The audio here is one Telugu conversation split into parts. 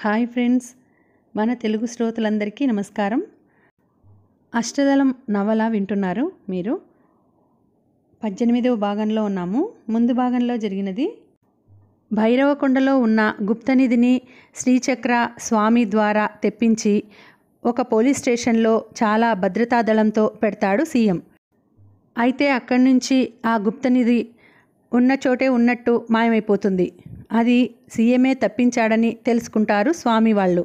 హాయ్ ఫ్రెండ్స్ మన తెలుగు శ్రోతలందరికీ నమస్కారం అష్టదళం నవల వింటున్నారు మీరు పద్దెనిమిదవ భాగంలో ఉన్నాము ముందు భాగంలో జరిగినది భైరవకొండలో ఉన్న గుప్తనిధిని శ్రీచక్ర స్వామి ద్వారా తెప్పించి ఒక పోలీస్ స్టేషన్లో చాలా భద్రతా దళంతో పెడతాడు సీఎం అయితే అక్కడి నుంచి ఆ గుప్తనిధి ఉన్న చోటే ఉన్నట్టు మాయమైపోతుంది అది సీఎమే తప్పించాడని తెలుసుకుంటారు స్వామి వాళ్ళు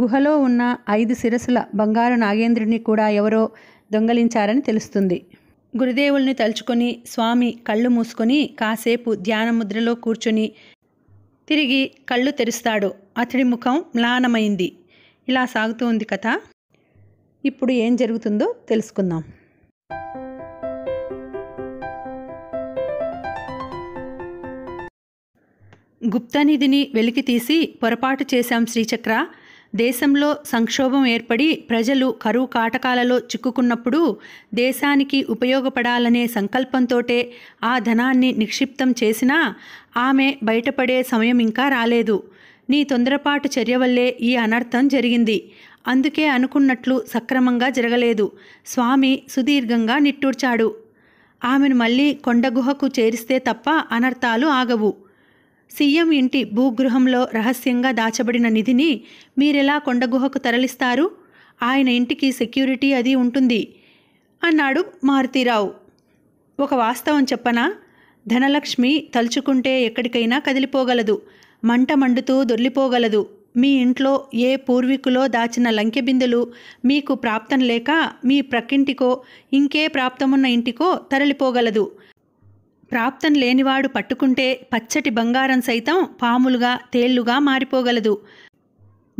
గుహలో ఉన్న ఐదు శిరసుల బంగారు నాగేంద్రుని కూడా ఎవరో దొంగలించారని తెలుస్తుంది గురుదేవుల్ని తలుచుకొని స్వామి కళ్ళు మూసుకొని కాసేపు ధ్యానముద్రలో కూర్చుని తిరిగి కళ్ళు తెరుస్తాడు అతడి ముఖం మ్లానమైంది ఇలా సాగుతూ ఉంది కథ ఇప్పుడు ఏం జరుగుతుందో తెలుసుకుందాం గుప్తనిధిని వెలికి తీసి పొరపాటు చేశాం శ్రీచక్ర దేశంలో సంక్షోభం ఏర్పడి ప్రజలు కరువు కాటకాలలో చిక్కుకున్నప్పుడు దేశానికి ఉపయోగపడాలనే సంకల్పంతోటే ఆ ధనాన్ని నిక్షిప్తం చేసినా ఆమె బయటపడే సమయం ఇంకా రాలేదు నీ తొందరపాటు చర్య వల్లే ఈ అనర్థం జరిగింది అందుకే అనుకున్నట్లు సక్రమంగా జరగలేదు స్వామి సుదీర్ఘంగా నిట్టూర్చాడు ఆమెను మళ్ళీ కొండగుహకు చేరిస్తే తప్ప అనర్థాలు ఆగవు సీఎం ఇంటి భూగృహంలో రహస్యంగా దాచబడిన నిధిని మీరెలా కొండగుహకు తరలిస్తారు ఆయన ఇంటికి సెక్యూరిటీ అది ఉంటుంది అన్నాడు మారుతీరావు ఒక వాస్తవం చెప్పనా ధనలక్ష్మి తలుచుకుంటే ఎక్కడికైనా కదిలిపోగలదు మంట మండుతూ దొర్లిపోగలదు మీ ఇంట్లో ఏ పూర్వీకులో దాచిన లంకెబిందులు మీకు ప్రాప్తం లేక మీ ప్రక్కింటికో ఇంకే ప్రాప్తమున్న ఇంటికో తరలిపోగలదు ప్రాప్తం లేనివాడు పట్టుకుంటే పచ్చటి బంగారం సైతం పాములుగా తేళ్లుగా మారిపోగలదు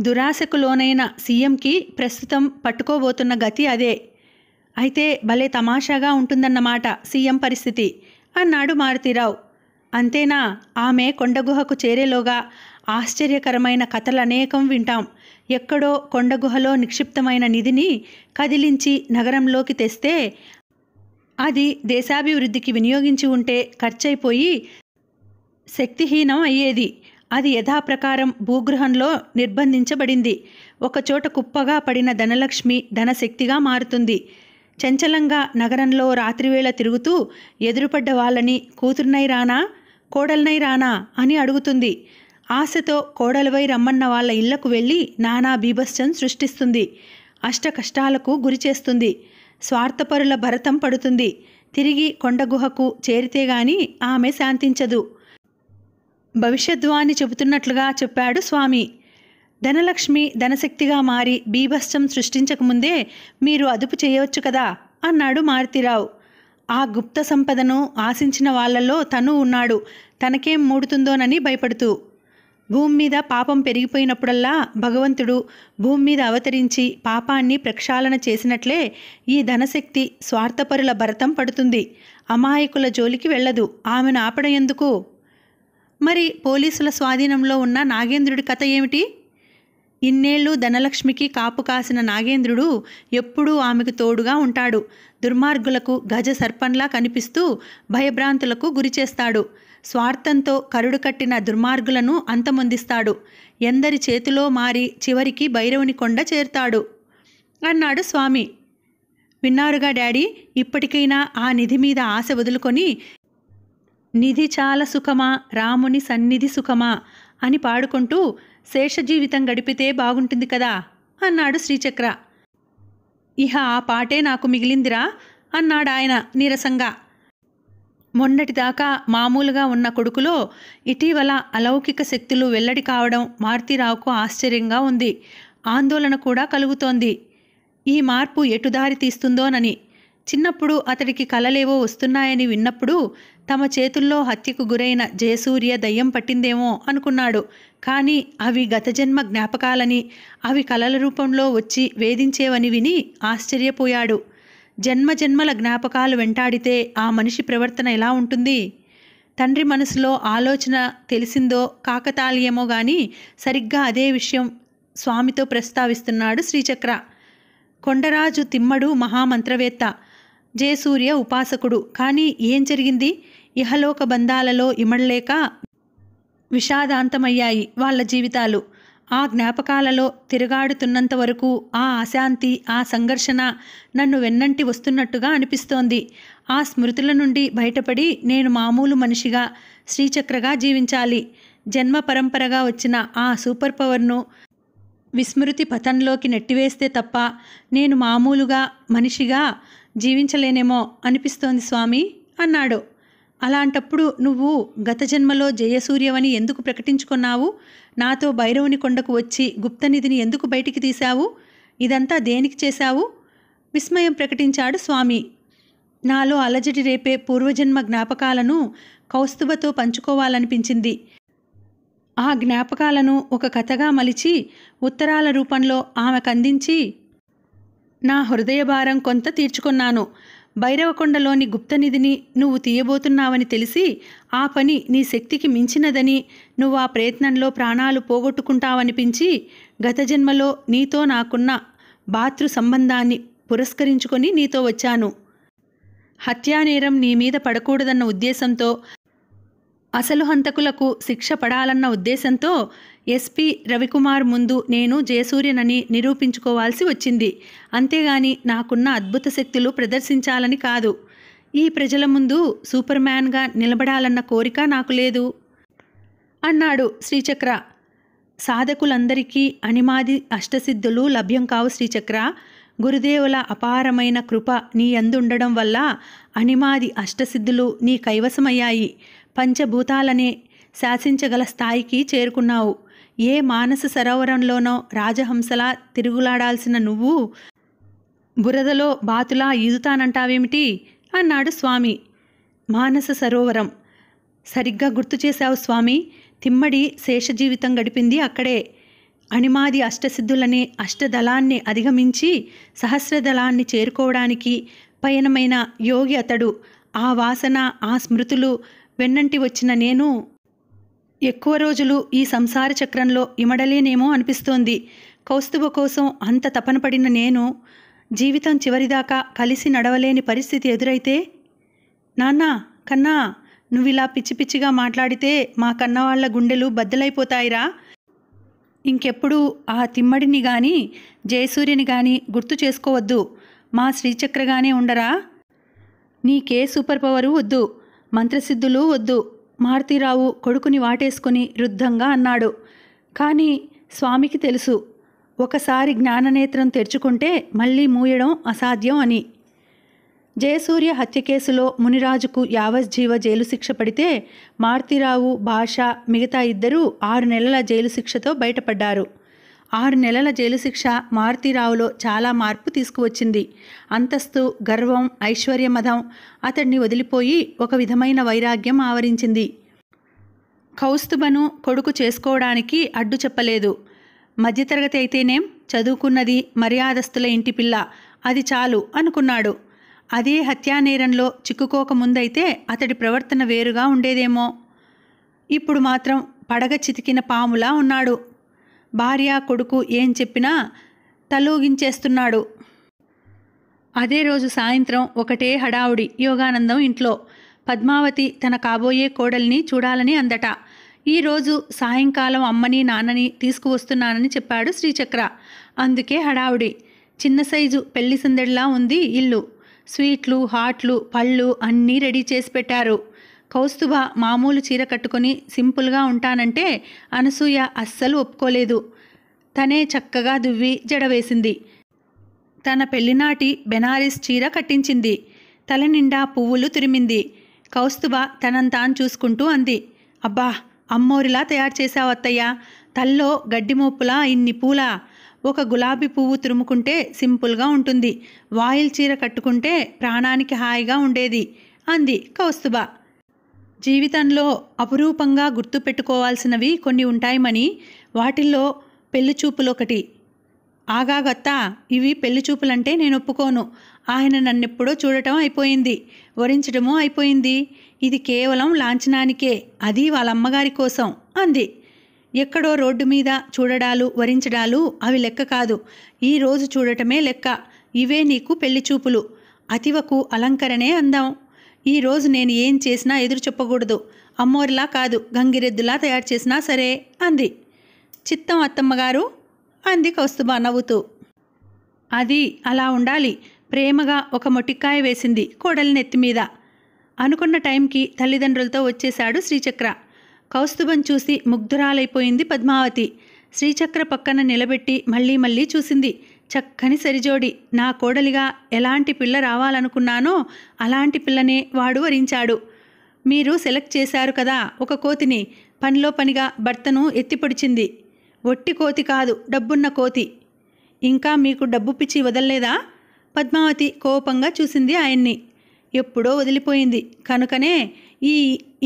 దురాశకు లోనైన సీఎంకి ప్రస్తుతం పట్టుకోబోతున్న గతి అదే అయితే భలే తమాషాగా ఉంటుందన్నమాట సీఎం పరిస్థితి అన్నాడు మారుతీరావు అంతేనా ఆమె కొండగుహకు చేరేలోగా ఆశ్చర్యకరమైన కథలనేకం వింటాం ఎక్కడో కొండగుహలో నిక్షిప్తమైన నిధిని కదిలించి నగరంలోకి తెస్తే అది దేశాభివృద్ధికి వినియోగించి ఉంటే ఖర్చయిపోయి శక్తిహీనం అయ్యేది అది యథాప్రకారం భూగృహంలో నిర్బంధించబడింది ఒకచోట కుప్పగా పడిన ధనలక్ష్మి ధనశక్తిగా మారుతుంది చంచలంగా నగరంలో రాత్రివేళ తిరుగుతూ ఎదురుపడ్డ వాళ్ళని కూతురునై రానా కోడలనై రానా అని అడుగుతుంది ఆశతో కోడలవై రమ్మన్న వాళ్ళ ఇళ్లకు వెళ్ళి నానా బీభత్సం సృష్టిస్తుంది అష్ట కష్టాలకు గురి చేస్తుంది స్వార్థపరుల భరతం పడుతుంది తిరిగి కొండగుహకు చేరితే గాని ఆమె శాంతించదు భవిష్యద్వాణి చెబుతున్నట్లుగా చెప్పాడు స్వామి ధనలక్ష్మి ధనశక్తిగా మారి బీభత్సం సృష్టించకముందే మీరు అదుపు చేయవచ్చు కదా అన్నాడు మారుతిరావు ఆ గుప్త సంపదను ఆశించిన వాళ్లలో తను ఉన్నాడు తనకేం మూడుతుందోనని భయపడుతూ భూమి మీద పాపం పెరిగిపోయినప్పుడల్లా భగవంతుడు భూమి మీద అవతరించి పాపాన్ని ప్రక్షాళన చేసినట్లే ఈ ధనశక్తి స్వార్థపరుల భరతం పడుతుంది అమాయకుల జోలికి వెళ్ళదు ఆమెను ఆపడం ఎందుకు మరి పోలీసుల స్వాధీనంలో ఉన్న నాగేంద్రుడి కథ ఏమిటి ఇన్నేళ్ళు ధనలక్ష్మికి కాపు కాసిన నాగేంద్రుడు ఎప్పుడూ ఆమెకు తోడుగా ఉంటాడు దుర్మార్గులకు గజ సర్పంలా కనిపిస్తూ భయభ్రాంతులకు గురిచేస్తాడు స్వార్థంతో కరుడు కట్టిన దుర్మార్గులను అంతమొందిస్తాడు ఎందరి చేతిలో మారి చివరికి భైరవుని కొండ చేరుతాడు అన్నాడు స్వామి విన్నారుగా డాడీ ఇప్పటికైనా ఆ నిధి మీద ఆశ వదులుకొని నిధి చాలా సుఖమా రాముని సన్నిధి సుఖమా అని పాడుకుంటూ శేషజీవితం గడిపితే బాగుంటుంది కదా అన్నాడు శ్రీచక్ర ఇహ ఆ పాటే నాకు మిగిలిందిరా అన్నాడాయన నీరసంగా మొన్నటిదాకా మామూలుగా ఉన్న కొడుకులో ఇటీవల అలౌకిక శక్తులు వెల్లడి కావడం మారుతీరావుకు ఆశ్చర్యంగా ఉంది ఆందోళన కూడా కలుగుతోంది ఈ మార్పు ఎటుదారి తీస్తుందోనని చిన్నప్పుడు అతడికి కలలేవో వస్తున్నాయని విన్నప్పుడు తమ చేతుల్లో హత్యకు గురైన జయసూర్య దయ్యం పట్టిందేమో అనుకున్నాడు కానీ అవి గత జన్మ జ్ఞాపకాలని అవి కలల రూపంలో వచ్చి వేధించేవని విని ఆశ్చర్యపోయాడు జన్మ జన్మల జ్ఞాపకాలు వెంటాడితే ఆ మనిషి ప్రవర్తన ఎలా ఉంటుంది తండ్రి మనసులో ఆలోచన తెలిసిందో కాకతాళీయమో కానీ సరిగ్గా అదే విషయం స్వామితో ప్రస్తావిస్తున్నాడు శ్రీచక్ర కొండరాజు తిమ్మడు మహామంత్రవేత్త జయసూర్య ఉపాసకుడు కానీ ఏం జరిగింది ఇహలోక బంధాలలో ఇమడలేక విషాదాంతమయ్యాయి వాళ్ళ జీవితాలు ఆ జ్ఞాపకాలలో తిరగాడుతున్నంత వరకు ఆ అశాంతి ఆ సంఘర్షణ నన్ను వెన్నంటి వస్తున్నట్టుగా అనిపిస్తోంది ఆ స్మృతుల నుండి బయటపడి నేను మామూలు మనిషిగా శ్రీచక్రగా జీవించాలి జన్మ పరంపరగా వచ్చిన ఆ సూపర్ పవర్ను విస్మృతి పతంలోకి నెట్టివేస్తే తప్ప నేను మామూలుగా మనిషిగా జీవించలేనేమో అనిపిస్తోంది స్వామి అన్నాడు అలాంటప్పుడు నువ్వు గత జన్మలో జయసూర్యవని ఎందుకు ప్రకటించుకున్నావు నాతో భైరవుని కొండకు వచ్చి గుప్తనిధిని ఎందుకు బయటికి తీశావు ఇదంతా దేనికి చేశావు విస్మయం ప్రకటించాడు స్వామి నాలో అలజడి రేపే పూర్వజన్మ జ్ఞాపకాలను కౌస్తుభతో పంచుకోవాలనిపించింది ఆ జ్ఞాపకాలను ఒక కథగా మలిచి ఉత్తరాల రూపంలో ఆమెకందించి నా హృదయ భారం కొంత తీర్చుకున్నాను భైరవకొండలోని గుప్తనిధిని నువ్వు తీయబోతున్నావని తెలిసి ఆ పని నీ శక్తికి మించినదని నువ్వు ఆ ప్రయత్నంలో ప్రాణాలు పోగొట్టుకుంటావనిపించి గత జన్మలో నీతో నాకున్న భాతృ సంబంధాన్ని పురస్కరించుకొని నీతో వచ్చాను హత్యానేరం నీ మీద పడకూడదన్న ఉద్దేశంతో అసలు హంతకులకు శిక్ష పడాలన్న ఉద్దేశంతో ఎస్పీ రవికుమార్ ముందు నేను జయసూర్యనని నిరూపించుకోవాల్సి వచ్చింది అంతేగాని నాకున్న అద్భుత శక్తులు ప్రదర్శించాలని కాదు ఈ ప్రజల ముందు సూపర్ మ్యాన్గా నిలబడాలన్న కోరిక నాకు లేదు అన్నాడు శ్రీచక్ర సాధకులందరికీ అనిమాది అష్టసిద్ధులు లభ్యం కావు శ్రీచక్ర గురుదేవుల అపారమైన కృప నీ అందుండడం వల్ల అనిమాది అష్టసిద్ధులు నీ కైవసమయ్యాయి పంచభూతాలనే శాసించగల స్థాయికి చేరుకున్నావు ఏ మానస సరోవరంలోనో రాజహంసలా తిరుగులాడాల్సిన నువ్వు బురదలో బాతులా ఈదుతానంటావేమిటి అన్నాడు స్వామి మానస సరోవరం సరిగ్గా గుర్తు చేశావు స్వామి తిమ్మడి శేషజీవితం గడిపింది అక్కడే అణిమాది అష్టసిద్ధులనే అష్టదళాన్ని అధిగమించి సహస్రదళాన్ని చేరుకోవడానికి పయనమైన యోగి అతడు ఆ వాసన ఆ స్మృతులు వెన్నంటి వచ్చిన నేను ఎక్కువ రోజులు ఈ సంసార చక్రంలో ఇమడలేనేమో అనిపిస్తోంది కౌస్తుభ కోసం అంత తపన పడిన నేను జీవితం చివరిదాకా కలిసి నడవలేని పరిస్థితి ఎదురైతే నాన్నా కన్నా నువ్విలా పిచ్చి పిచ్చిగా మాట్లాడితే మా కన్నవాళ్ల గుండెలు బద్దలైపోతాయిరా ఇంకెప్పుడు ఆ తిమ్మడిని గాని జయసూర్యని గాని గుర్తు చేసుకోవద్దు మా శ్రీచక్రగానే ఉండరా నీకే సూపర్ పవరు వద్దు మంత్రసిద్ధులు వద్దు మారుతీరావు కొడుకుని వాటేసుకుని రుద్ధంగా అన్నాడు కానీ స్వామికి తెలుసు ఒకసారి జ్ఞాననేత్రం తెరుచుకుంటే మళ్ళీ మూయడం అసాధ్యం అని జయసూర్య హత్య కేసులో మునిరాజుకు యావజ్జీవ జైలు శిక్ష పడితే మారుతీరావు భాష మిగతా ఇద్దరూ ఆరు నెలల జైలు శిక్షతో బయటపడ్డారు ఆరు నెలల జైలు శిక్ష మారుతీరావులో చాలా మార్పు తీసుకువచ్చింది అంతస్తు గర్వం ఐశ్వర్యమధం అతడిని వదిలిపోయి ఒక విధమైన వైరాగ్యం ఆవరించింది కౌస్తుభను కొడుకు చేసుకోవడానికి అడ్డు చెప్పలేదు మధ్యతరగతి అయితేనేం చదువుకున్నది మర్యాదస్తుల ఇంటి పిల్ల అది చాలు అనుకున్నాడు అదే హత్యానేరంలో చిక్కుకోకముందైతే అతడి ప్రవర్తన వేరుగా ఉండేదేమో ఇప్పుడు మాత్రం పడగ చితికిన పాములా ఉన్నాడు భార్య కొడుకు ఏం చెప్పినా తలూగించేస్తున్నాడు అదే రోజు సాయంత్రం ఒకటే హడావుడి యోగానందం ఇంట్లో పద్మావతి తన కాబోయే కోడల్ని చూడాలని అందట ఈరోజు సాయంకాలం అమ్మని నాన్నని తీసుకువస్తున్నానని చెప్పాడు శ్రీచక్ర అందుకే హడావుడి చిన్న సైజు పెళ్లి సందడిలా ఉంది ఇల్లు స్వీట్లు హాట్లు పళ్ళు అన్నీ రెడీ చేసి పెట్టారు కౌస్తుభ మామూలు చీర కట్టుకొని సింపుల్గా ఉంటానంటే అనసూయ అస్సలు ఒప్పుకోలేదు తనే చక్కగా దువ్వి జడవేసింది తన పెళ్లినాటి బెనారిస్ చీర కట్టించింది తల నిండా పువ్వులు తురిమింది కౌస్తుభ తనంతాన్ చూసుకుంటూ అంది అబ్బా అమ్మోరిలా తయారు చేశావత్తయ్యా తల్లో గడ్డి మోపులా ఇన్ని పూలా ఒక గులాబీ పువ్వు తురుముకుంటే సింపుల్గా ఉంటుంది వాయిల్ చీర కట్టుకుంటే ప్రాణానికి హాయిగా ఉండేది అంది కౌస్తుభ జీవితంలో అపురూపంగా గుర్తుపెట్టుకోవాల్సినవి కొన్ని ఉంటాయమని వాటిల్లో పెళ్లిచూపులొకటి ఆగాగత్తా ఇవి పెళ్లిచూపులంటే నేను ఒప్పుకోను ఆయన నన్నెప్పుడో చూడటం అయిపోయింది వరించడమో అయిపోయింది ఇది కేవలం లాంఛనానికే అది వాళ్ళ అమ్మగారి కోసం అంది ఎక్కడో రోడ్డు మీద చూడడాలు వరించడాలు అవి లెక్క కాదు ఈరోజు చూడటమే లెక్క ఇవే నీకు పెళ్లి చూపులు అతివకు అలంకరణే అందం ఈరోజు నేను ఏం చేసినా ఎదురు చెప్పకూడదు అమ్మోరిలా కాదు గంగిరెద్దులా తయారు చేసినా సరే అంది చిత్తం అత్తమ్మగారు అంది కౌస్తుభ నవ్వుతూ అది అలా ఉండాలి ప్రేమగా ఒక మొటిక్కాయ వేసింది కోడలి నెత్తిమీద అనుకున్న టైంకి తల్లిదండ్రులతో వచ్చేశాడు శ్రీచక్ర కౌస్తుభం చూసి ముగ్ధురాలైపోయింది పద్మావతి శ్రీచక్ర పక్కన నిలబెట్టి మళ్ళీ మళ్ళీ చూసింది చక్కని సరిజోడి నా కోడలిగా ఎలాంటి పిల్ల రావాలనుకున్నానో అలాంటి పిల్లనే వాడు వరించాడు మీరు సెలెక్ట్ చేశారు కదా ఒక కోతిని పనిలో పనిగా భర్తను ఎత్తిపొడిచింది ఒట్టి కోతి కాదు డబ్బున్న కోతి ఇంకా మీకు డబ్బు పిచ్చి వదలలేదా పద్మావతి కోపంగా చూసింది ఆయన్ని ఎప్పుడో వదిలిపోయింది కనుకనే ఈ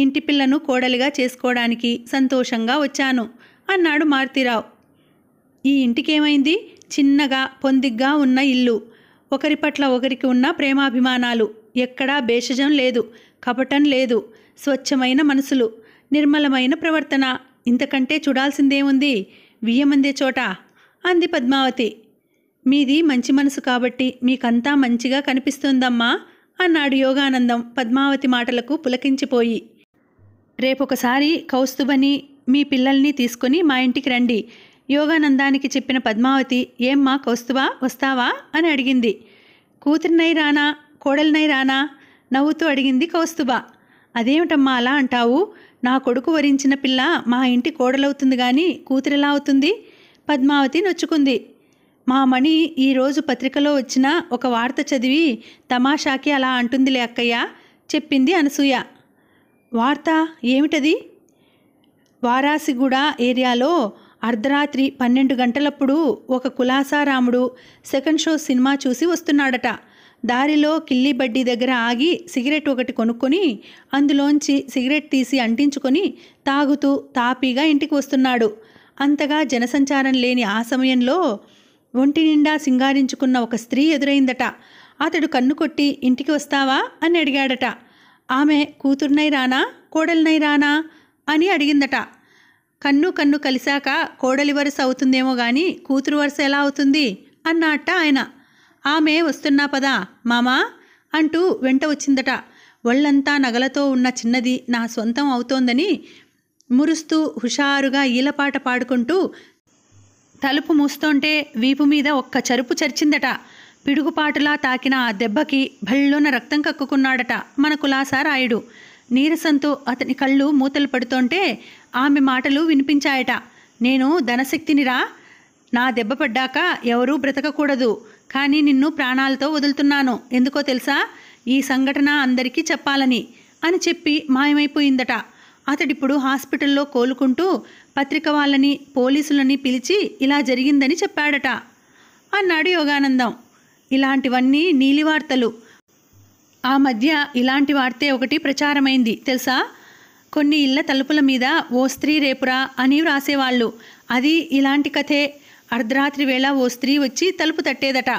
ఇంటి పిల్లను కోడలిగా చేసుకోవడానికి సంతోషంగా వచ్చాను అన్నాడు మారుతీరావు ఈ ఇంటికేమైంది చిన్నగా పొందిగ్గా ఉన్న ఇల్లు ఒకరి పట్ల ఒకరికి ఉన్న ప్రేమాభిమానాలు ఎక్కడా భేషజం లేదు కపటం లేదు స్వచ్ఛమైన మనసులు నిర్మలమైన ప్రవర్తన ఇంతకంటే చూడాల్సిందేముంది వియ్యమందే చోట అంది పద్మావతి మీది మంచి మనసు కాబట్టి మీకంతా మంచిగా కనిపిస్తుందమ్మా అన్నాడు యోగానందం పద్మావతి మాటలకు పులకించిపోయి రేపొకసారి కౌస్తుభని మీ పిల్లల్ని తీసుకుని మా ఇంటికి రండి యోగానందానికి చెప్పిన పద్మావతి ఏమ్మా కౌస్తువా వస్తావా అని అడిగింది కూతురినై రానా కోడలినై రానా నవ్వుతూ అడిగింది కౌస్తుబా అదేమిటమ్మా అలా అంటావు నా కొడుకు వరించిన పిల్ల మా ఇంటి కోడలవుతుంది కానీ కూతురెలా అవుతుంది పద్మావతి నొచ్చుకుంది మా మణి ఈరోజు పత్రికలో వచ్చిన ఒక వార్త చదివి తమాషాకి అలా అంటుందిలే అక్కయ్య చెప్పింది అనసూయ వార్త ఏమిటది వారాసిగూడ ఏరియాలో అర్ధరాత్రి పన్నెండు గంటలప్పుడు ఒక కులాసారాముడు సెకండ్ షో సినిమా చూసి వస్తున్నాడట దారిలో కిల్లీ బడ్డీ దగ్గర ఆగి సిగరెట్ ఒకటి కొనుక్కొని అందులోంచి సిగరెట్ తీసి అంటించుకొని తాగుతూ తాపీగా ఇంటికి వస్తున్నాడు అంతగా జనసంచారం లేని ఆ సమయంలో ఒంటి నిండా సింగారించుకున్న ఒక స్త్రీ ఎదురైందట అతడు కన్ను కొట్టి ఇంటికి వస్తావా అని అడిగాడట ఆమె కూతుర్నై రానా కోడల్నై రానా అని అడిగిందట కన్ను కన్ను కలిశాక కోడలి వరుస అవుతుందేమో గాని కూతురు వరుస ఎలా అవుతుంది అన్నట్ట ఆయన ఆమె వస్తున్నా పదా మామా అంటూ వెంట వచ్చిందట ఒళ్ళంతా నగలతో ఉన్న చిన్నది నా సొంతం అవుతోందని మురుస్తూ హుషారుగా ఈలపాట పాడుకుంటూ తలుపు మూస్తోంటే వీపు మీద ఒక్క చరుపు చరిచిందట పిడుగుపాటులా తాకిన ఆ దెబ్బకి భళ్ళున రక్తం కక్కుకున్నాడట మన కులాసారాయుడు నీరసంతో అతని కళ్ళు మూతలు పడుతుంటే ఆమె మాటలు వినిపించాయట నేను ధనశక్తినిరా నా దెబ్బ పడ్డాక ఎవరూ బ్రతకకూడదు కానీ నిన్ను ప్రాణాలతో వదులుతున్నాను ఎందుకో తెలుసా ఈ సంఘటన అందరికీ చెప్పాలని అని చెప్పి మాయమైపోయిందట అతడిప్పుడు హాస్పిటల్లో కోలుకుంటూ పత్రిక వాళ్ళని పోలీసులని పిలిచి ఇలా జరిగిందని చెప్పాడట అన్నాడు యోగానందం ఇలాంటివన్నీ నీలివార్తలు ఆ మధ్య ఇలాంటి వార్తే ఒకటి ప్రచారమైంది తెలుసా కొన్ని ఇళ్ల తలుపుల మీద ఓ స్త్రీ రేపురా అని వ్రాసేవాళ్ళు అది ఇలాంటి కథే అర్ధరాత్రి వేళ ఓ స్త్రీ వచ్చి తలుపు తట్టేదట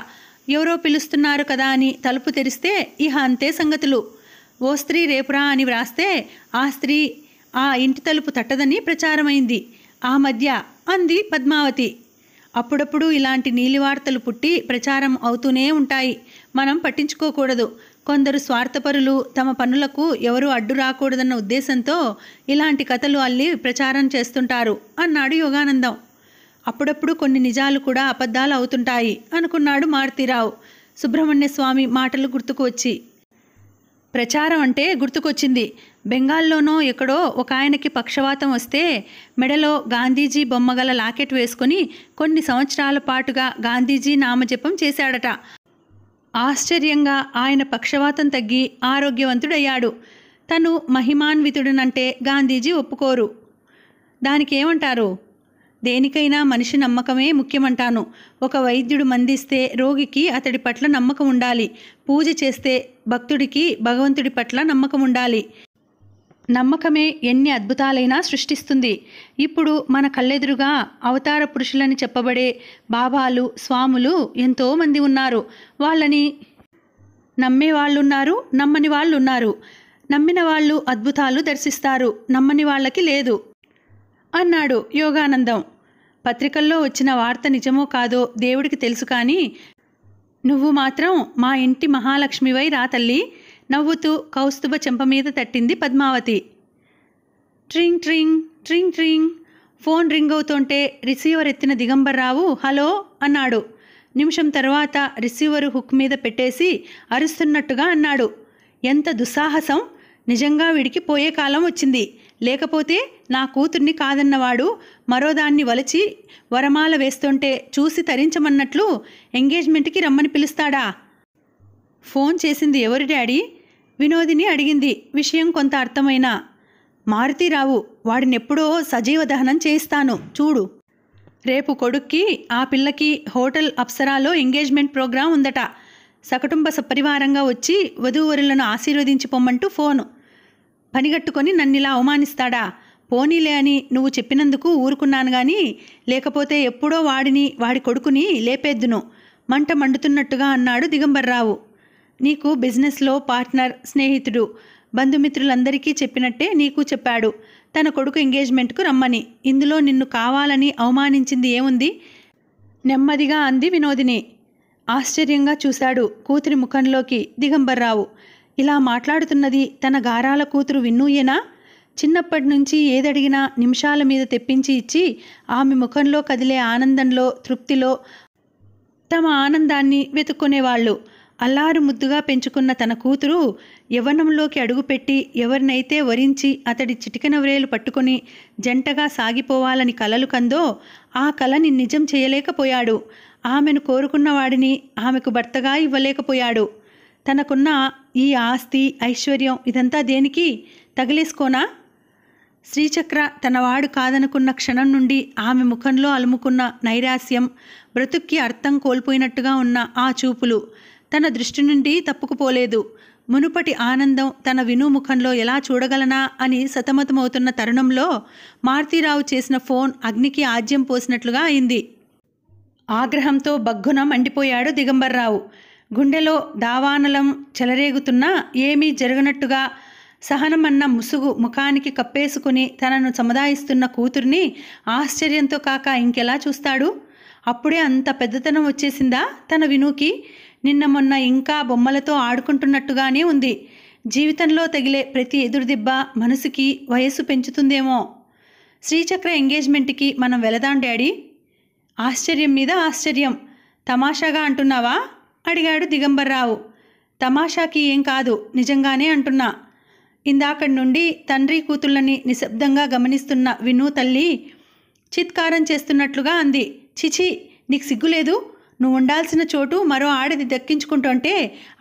ఎవరో పిలుస్తున్నారు కదా అని తలుపు తెరిస్తే ఇహ అంతే సంగతులు ఓ స్త్రీ రేపురా అని వ్రాస్తే ఆ స్త్రీ ఆ ఇంటి తలుపు తట్టదని ప్రచారమైంది ఆ మధ్య అంది పద్మావతి అప్పుడప్పుడు ఇలాంటి నీలి వార్తలు పుట్టి ప్రచారం అవుతూనే ఉంటాయి మనం పట్టించుకోకూడదు కొందరు స్వార్థపరులు తమ పనులకు ఎవరూ అడ్డు రాకూడదన్న ఉద్దేశంతో ఇలాంటి కథలు అల్లి ప్రచారం చేస్తుంటారు అన్నాడు యోగానందం అప్పుడప్పుడు కొన్ని నిజాలు కూడా అబద్ధాలు అవుతుంటాయి అనుకున్నాడు మారుతీరావు సుబ్రహ్మణ్య స్వామి మాటలు గుర్తుకు వచ్చి ప్రచారం అంటే గుర్తుకొచ్చింది బెంగాల్లోనో ఎక్కడో ఒక ఆయనకి పక్షవాతం వస్తే మెడలో గాంధీజీ బొమ్మగల లాకెట్ వేసుకుని కొన్ని సంవత్సరాల పాటుగా గాంధీజీ నామజపం చేశాడట ఆశ్చర్యంగా ఆయన పక్షవాతం తగ్గి ఆరోగ్యవంతుడయ్యాడు తను మహిమాన్వితుడునంటే గాంధీజీ ఒప్పుకోరు దానికేమంటారు దేనికైనా మనిషి నమ్మకమే ముఖ్యమంటాను ఒక వైద్యుడు మందిస్తే రోగికి అతడి పట్ల నమ్మకం ఉండాలి పూజ చేస్తే భక్తుడికి భగవంతుడి పట్ల నమ్మకం ఉండాలి నమ్మకమే ఎన్ని అద్భుతాలైనా సృష్టిస్తుంది ఇప్పుడు మన కళ్ళెదురుగా అవతార పురుషులని చెప్పబడే బాబాలు స్వాములు ఎంతోమంది ఉన్నారు వాళ్ళని నమ్మే వాళ్ళున్నారు నమ్మని వాళ్ళున్నారు నమ్మిన వాళ్ళు అద్భుతాలు దర్శిస్తారు నమ్మని వాళ్ళకి లేదు అన్నాడు యోగానందం పత్రికల్లో వచ్చిన వార్త నిజమో కాదో దేవుడికి తెలుసు కానీ నువ్వు మాత్రం మా ఇంటి మహాలక్ష్మివై రాతల్లి నవ్వుతూ కౌస్తుభ చెంప మీద తట్టింది పద్మావతి ట్రింగ్ ట్రింగ్ ట్రింగ్ ట్రింగ్ ఫోన్ రింగ్ అవుతుంటే రిసీవర్ ఎత్తిన దిగంబర్రావు హలో అన్నాడు నిమిషం తర్వాత రిసీవరు హుక్ మీద పెట్టేసి అరుస్తున్నట్టుగా అన్నాడు ఎంత దుస్సాహసం నిజంగా వీడికి పోయే కాలం వచ్చింది లేకపోతే నా కూతుర్ని కాదన్నవాడు మరోదాన్ని వలచి వరమాల వేస్తుంటే చూసి తరించమన్నట్లు ఎంగేజ్మెంట్కి రమ్మని పిలుస్తాడా ఫోన్ చేసింది ఎవరు డాడీ వినోదిని అడిగింది విషయం కొంత అర్థమైనా మారుతీరావు వాడినెప్పుడో సజీవ దహనం చేయిస్తాను చూడు రేపు కొడుక్కి ఆ పిల్లకి హోటల్ అప్సరాలో ఎంగేజ్మెంట్ ప్రోగ్రాం ఉందట సకుటుంబ సపరివారంగా వచ్చి వధూవరులను ఆశీర్వదించి పొమ్మంటూ ఫోను పనిగట్టుకొని నన్నిలా అవమానిస్తాడా పోనీలే అని నువ్వు చెప్పినందుకు ఊరుకున్నాను గాని లేకపోతే ఎప్పుడో వాడిని వాడి కొడుకుని లేపేద్దును మంట మండుతున్నట్టుగా అన్నాడు దిగంబర్రావు నీకు బిజినెస్లో పార్ట్నర్ స్నేహితుడు బంధుమిత్రులందరికీ చెప్పినట్టే నీకు చెప్పాడు తన కొడుకు ఎంగేజ్మెంట్కు రమ్మని ఇందులో నిన్ను కావాలని అవమానించింది ఏముంది నెమ్మదిగా అంది వినోదిని ఆశ్చర్యంగా చూశాడు కూతురి ముఖంలోకి దిగంబర్రావు ఇలా మాట్లాడుతున్నది తన గారాల కూతురు విన్నూయేనా చిన్నప్పటి నుంచి ఏదడిగినా నిమిషాల మీద తెప్పించి ఇచ్చి ఆమె ముఖంలో కదిలే ఆనందంలో తృప్తిలో తమ ఆనందాన్ని వెతుక్కునేవాళ్ళు అల్లారు ముద్దుగా పెంచుకున్న తన కూతురు యవ్వనంలోకి అడుగుపెట్టి ఎవరినైతే వరించి అతడి చిటికెన వ్రేలు పట్టుకొని జంటగా సాగిపోవాలని కలలు కందో ఆ కలని నిజం చేయలేకపోయాడు ఆమెను కోరుకున్న వాడిని ఆమెకు భర్తగా ఇవ్వలేకపోయాడు తనకున్న ఈ ఆస్తి ఐశ్వర్యం ఇదంతా దేనికి తగిలేసుకోనా శ్రీచక్ర తనవాడు కాదనుకున్న క్షణం నుండి ఆమె ముఖంలో అలుముకున్న నైరాస్యం బ్రతుక్కి అర్థం కోల్పోయినట్టుగా ఉన్న ఆ చూపులు తన దృష్టి నుండి తప్పుకుపోలేదు మునుపటి ఆనందం తన వినుముఖంలో ఎలా చూడగలనా అని సతమతమవుతున్న తరుణంలో మారుతీరావు చేసిన ఫోన్ అగ్నికి ఆజ్యం పోసినట్లుగా అయింది ఆగ్రహంతో బగ్గున మండిపోయాడు దిగంబర్రావు గుండెలో దావానలం చెలరేగుతున్నా ఏమీ జరగనట్టుగా సహనమన్న ముసుగు ముఖానికి కప్పేసుకుని తనను సముదాయిస్తున్న కూతుర్ని ఆశ్చర్యంతో కాక ఇంకెలా చూస్తాడు అప్పుడే అంత పెద్దతనం వచ్చేసిందా తన వినుకి నిన్న మొన్న ఇంకా బొమ్మలతో ఆడుకుంటున్నట్టుగానే ఉంది జీవితంలో తగిలే ప్రతి ఎదురుదిబ్బ మనసుకి వయస్సు పెంచుతుందేమో శ్రీచక్ర ఎంగేజ్మెంట్కి మనం వెళదాం డాడీ ఆశ్చర్యం మీద ఆశ్చర్యం తమాషాగా అంటున్నావా అడిగాడు దిగంబర్రావు తమాషాకి ఏం కాదు నిజంగానే అంటున్నా ఇందాకడి నుండి తండ్రి కూతుళ్ళని నిశ్శబ్దంగా గమనిస్తున్న విను తల్లి చిత్కారం చేస్తున్నట్లుగా అంది చిచి నీకు సిగ్గులేదు నువ్వు ఉండాల్సిన చోటు మరో ఆడది దక్కించుకుంటుంటే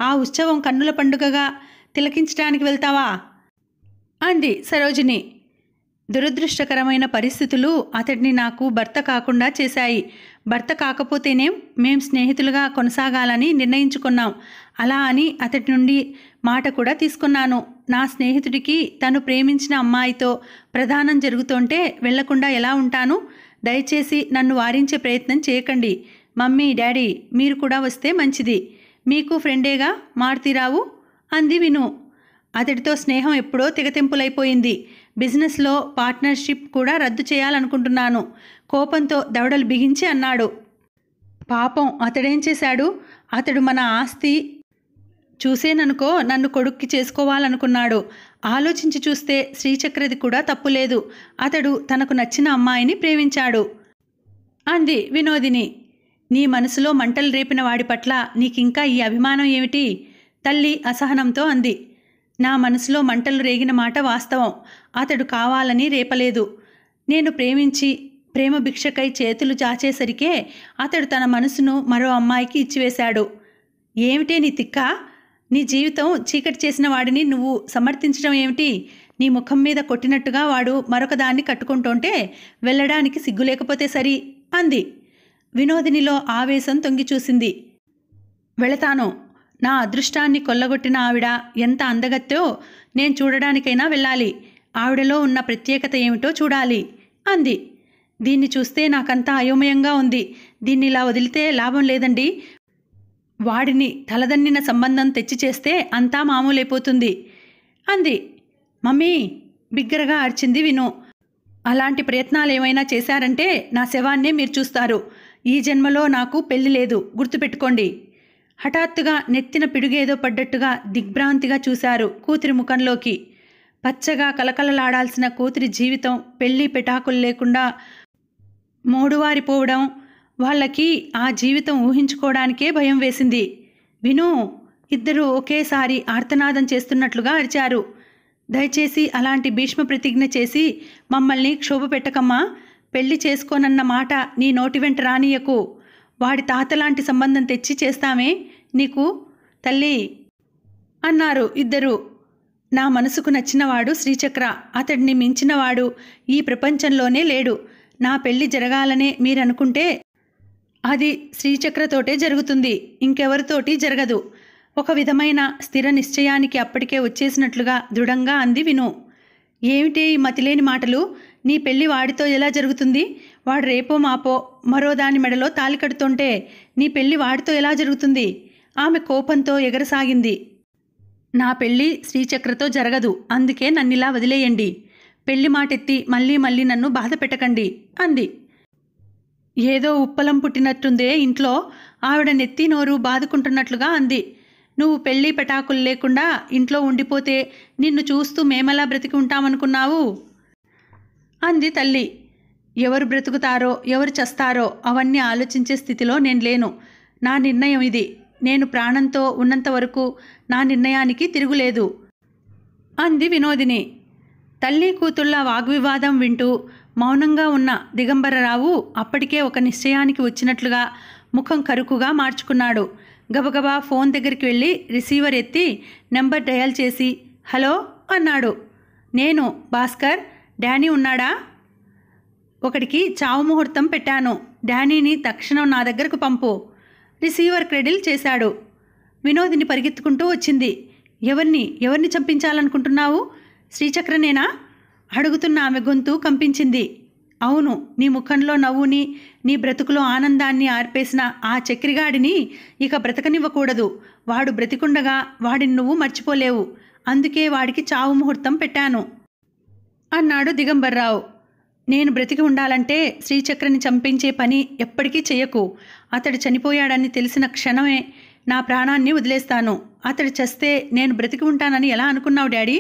ఆ ఉత్సవం కన్నుల పండుగగా తిలకించడానికి వెళ్తావా అంది సరోజిని దురదృష్టకరమైన పరిస్థితులు అతడిని నాకు భర్త కాకుండా చేశాయి భర్త కాకపోతేనే మేం స్నేహితులుగా కొనసాగాలని నిర్ణయించుకున్నాం అలా అని అతడి నుండి మాట కూడా తీసుకున్నాను నా స్నేహితుడికి తను ప్రేమించిన అమ్మాయితో ప్రధానం జరుగుతుంటే వెళ్లకుండా ఎలా ఉంటాను దయచేసి నన్ను వారించే ప్రయత్నం చేయకండి మమ్మీ డాడీ మీరు కూడా వస్తే మంచిది మీకు ఫ్రెండేగా మారుతీరావు అంది విను అతడితో స్నేహం ఎప్పుడో తెగతింపులైపోయింది బిజినెస్లో పార్ట్నర్షిప్ కూడా రద్దు చేయాలనుకుంటున్నాను కోపంతో దవడలు బిగించి అన్నాడు పాపం అతడేం చేశాడు అతడు మన ఆస్తి చూసేననుకో నన్ను కొడుక్కి చేసుకోవాలనుకున్నాడు ఆలోచించి చూస్తే శ్రీచక్రది కూడా తప్పులేదు అతడు తనకు నచ్చిన అమ్మాయిని ప్రేమించాడు అంది వినోదిని నీ మనసులో మంటలు రేపిన వాడి పట్ల నీకింకా ఈ అభిమానం ఏమిటి తల్లి అసహనంతో అంది నా మనసులో మంటలు రేగిన మాట వాస్తవం అతడు కావాలని రేపలేదు నేను ప్రేమించి ప్రేమ భిక్షకై చేతులు చాచేసరికే అతడు తన మనసును మరో అమ్మాయికి ఇచ్చివేశాడు ఏమిటే నీ తిక్క నీ జీవితం చీకటి చేసిన వాడిని నువ్వు సమర్థించడం ఏమిటి నీ ముఖం మీద కొట్టినట్టుగా వాడు మరొక దాన్ని కట్టుకుంటుంటే వెళ్ళడానికి సిగ్గులేకపోతే సరి అంది వినోదినిలో ఆవేశం తొంగిచూసింది వెళతాను నా అదృష్టాన్ని కొల్లగొట్టిన ఆవిడ ఎంత అందగత్తో నేను చూడడానికైనా వెళ్ళాలి ఆవిడలో ఉన్న ప్రత్యేకత ఏమిటో చూడాలి అంది దీన్ని చూస్తే నాకంతా అయోమయంగా ఉంది దీన్ని ఇలా వదిలితే లాభం లేదండి వాడిని తలదన్నిన సంబంధం తెచ్చి చేస్తే అంతా మామూలైపోతుంది అంది మమ్మీ బిగ్గరగా ఆర్చింది విను అలాంటి ప్రయత్నాలు ఏమైనా చేశారంటే నా శవాన్నే మీరు చూస్తారు ఈ జన్మలో నాకు పెళ్లి లేదు గుర్తుపెట్టుకోండి హఠాత్తుగా నెత్తిన పిడుగేదో పడ్డట్టుగా దిగ్భ్రాంతిగా చూశారు కూతురి ముఖంలోకి పచ్చగా కలకలలాడాల్సిన కూతురి జీవితం పెళ్లి పెటాకులు లేకుండా మోడువారిపోవడం వాళ్ళకి ఆ జీవితం ఊహించుకోవడానికే భయం వేసింది విను ఇద్దరూ ఒకేసారి ఆర్తనాదం చేస్తున్నట్లుగా అరిచారు దయచేసి అలాంటి భీష్మ ప్రతిజ్ఞ చేసి మమ్మల్ని క్షోభ పెట్టకమ్మా పెళ్లి చేసుకోనన్న మాట నీ నోటి వెంట రానియకు వాడి తాతలాంటి సంబంధం తెచ్చి చేస్తామే నీకు తల్లి అన్నారు ఇద్దరు నా మనసుకు నచ్చినవాడు శ్రీచక్ర అతడిని మించినవాడు ఈ ప్రపంచంలోనే లేడు నా పెళ్లి జరగాలనే మీరనుకుంటే అది శ్రీచక్రతోటే జరుగుతుంది ఇంకెవరితోటి జరగదు ఒక విధమైన స్థిర నిశ్చయానికి అప్పటికే వచ్చేసినట్లుగా దృఢంగా అంది విను ఏమిటే ఈ మతిలేని మాటలు నీ పెళ్ళి వాడితో ఎలా జరుగుతుంది వాడు రేపో మాపో మరో దాని మెడలో తాలి కడుతుంటే నీ పెళ్ళి వాడితో ఎలా జరుగుతుంది ఆమె కోపంతో ఎగరసాగింది నా పెళ్ళి శ్రీచక్రతో జరగదు అందుకే నన్నిలా వదిలేయండి పెళ్లి మాటెత్తి మళ్ళీ మళ్ళీ నన్ను బాధ పెట్టకండి అంది ఏదో ఉప్పలం పుట్టినట్టుందే ఇంట్లో ఆవిడ నెత్తి నోరు బాదుకుంటున్నట్లుగా అంది నువ్వు పెళ్లి పెటాకులు లేకుండా ఇంట్లో ఉండిపోతే నిన్ను చూస్తూ మేమెలా బ్రతికి ఉంటామనుకున్నావు అంది తల్లి ఎవరు బ్రతుకుతారో ఎవరు చస్తారో అవన్నీ ఆలోచించే స్థితిలో నేను లేను నా నిర్ణయం ఇది నేను ప్రాణంతో ఉన్నంత వరకు నా నిర్ణయానికి తిరుగులేదు అంది వినోదిని తల్లి కూతుళ్ళ వాగ్వివాదం వింటూ మౌనంగా ఉన్న దిగంబరరావు అప్పటికే ఒక నిశ్చయానికి వచ్చినట్లుగా ముఖం కరుకుగా మార్చుకున్నాడు గబగబా ఫోన్ దగ్గరికి వెళ్ళి రిసీవర్ ఎత్తి నెంబర్ డయల్ చేసి హలో అన్నాడు నేను భాస్కర్ డానీ ఉన్నాడా ఒకడికి చావు ముహూర్తం పెట్టాను డానీని తక్షణం నా దగ్గరకు పంపు రిసీవర్ క్రెడిల్ చేశాడు వినోదిని పరిగెత్తుకుంటూ వచ్చింది ఎవరిని ఎవరిని చంపించాలనుకుంటున్నావు శ్రీచక్రనేనా అడుగుతున్న ఆమె గొంతు కంపించింది అవును నీ ముఖంలో నవ్వుని నీ బ్రతుకులో ఆనందాన్ని ఆర్పేసిన ఆ చక్రిగాడిని ఇక బ్రతకనివ్వకూడదు వాడు బ్రతికుండగా వాడిని నువ్వు మర్చిపోలేవు అందుకే వాడికి చావు ముహూర్తం పెట్టాను అన్నాడు దిగంబర్రావు నేను బ్రతికి ఉండాలంటే శ్రీచక్రని చంపించే పని ఎప్పటికీ చేయకు అతడు చనిపోయాడని తెలిసిన క్షణమే నా ప్రాణాన్ని వదిలేస్తాను అతడు చస్తే నేను బ్రతికి ఉంటానని ఎలా అనుకున్నావు డాడీ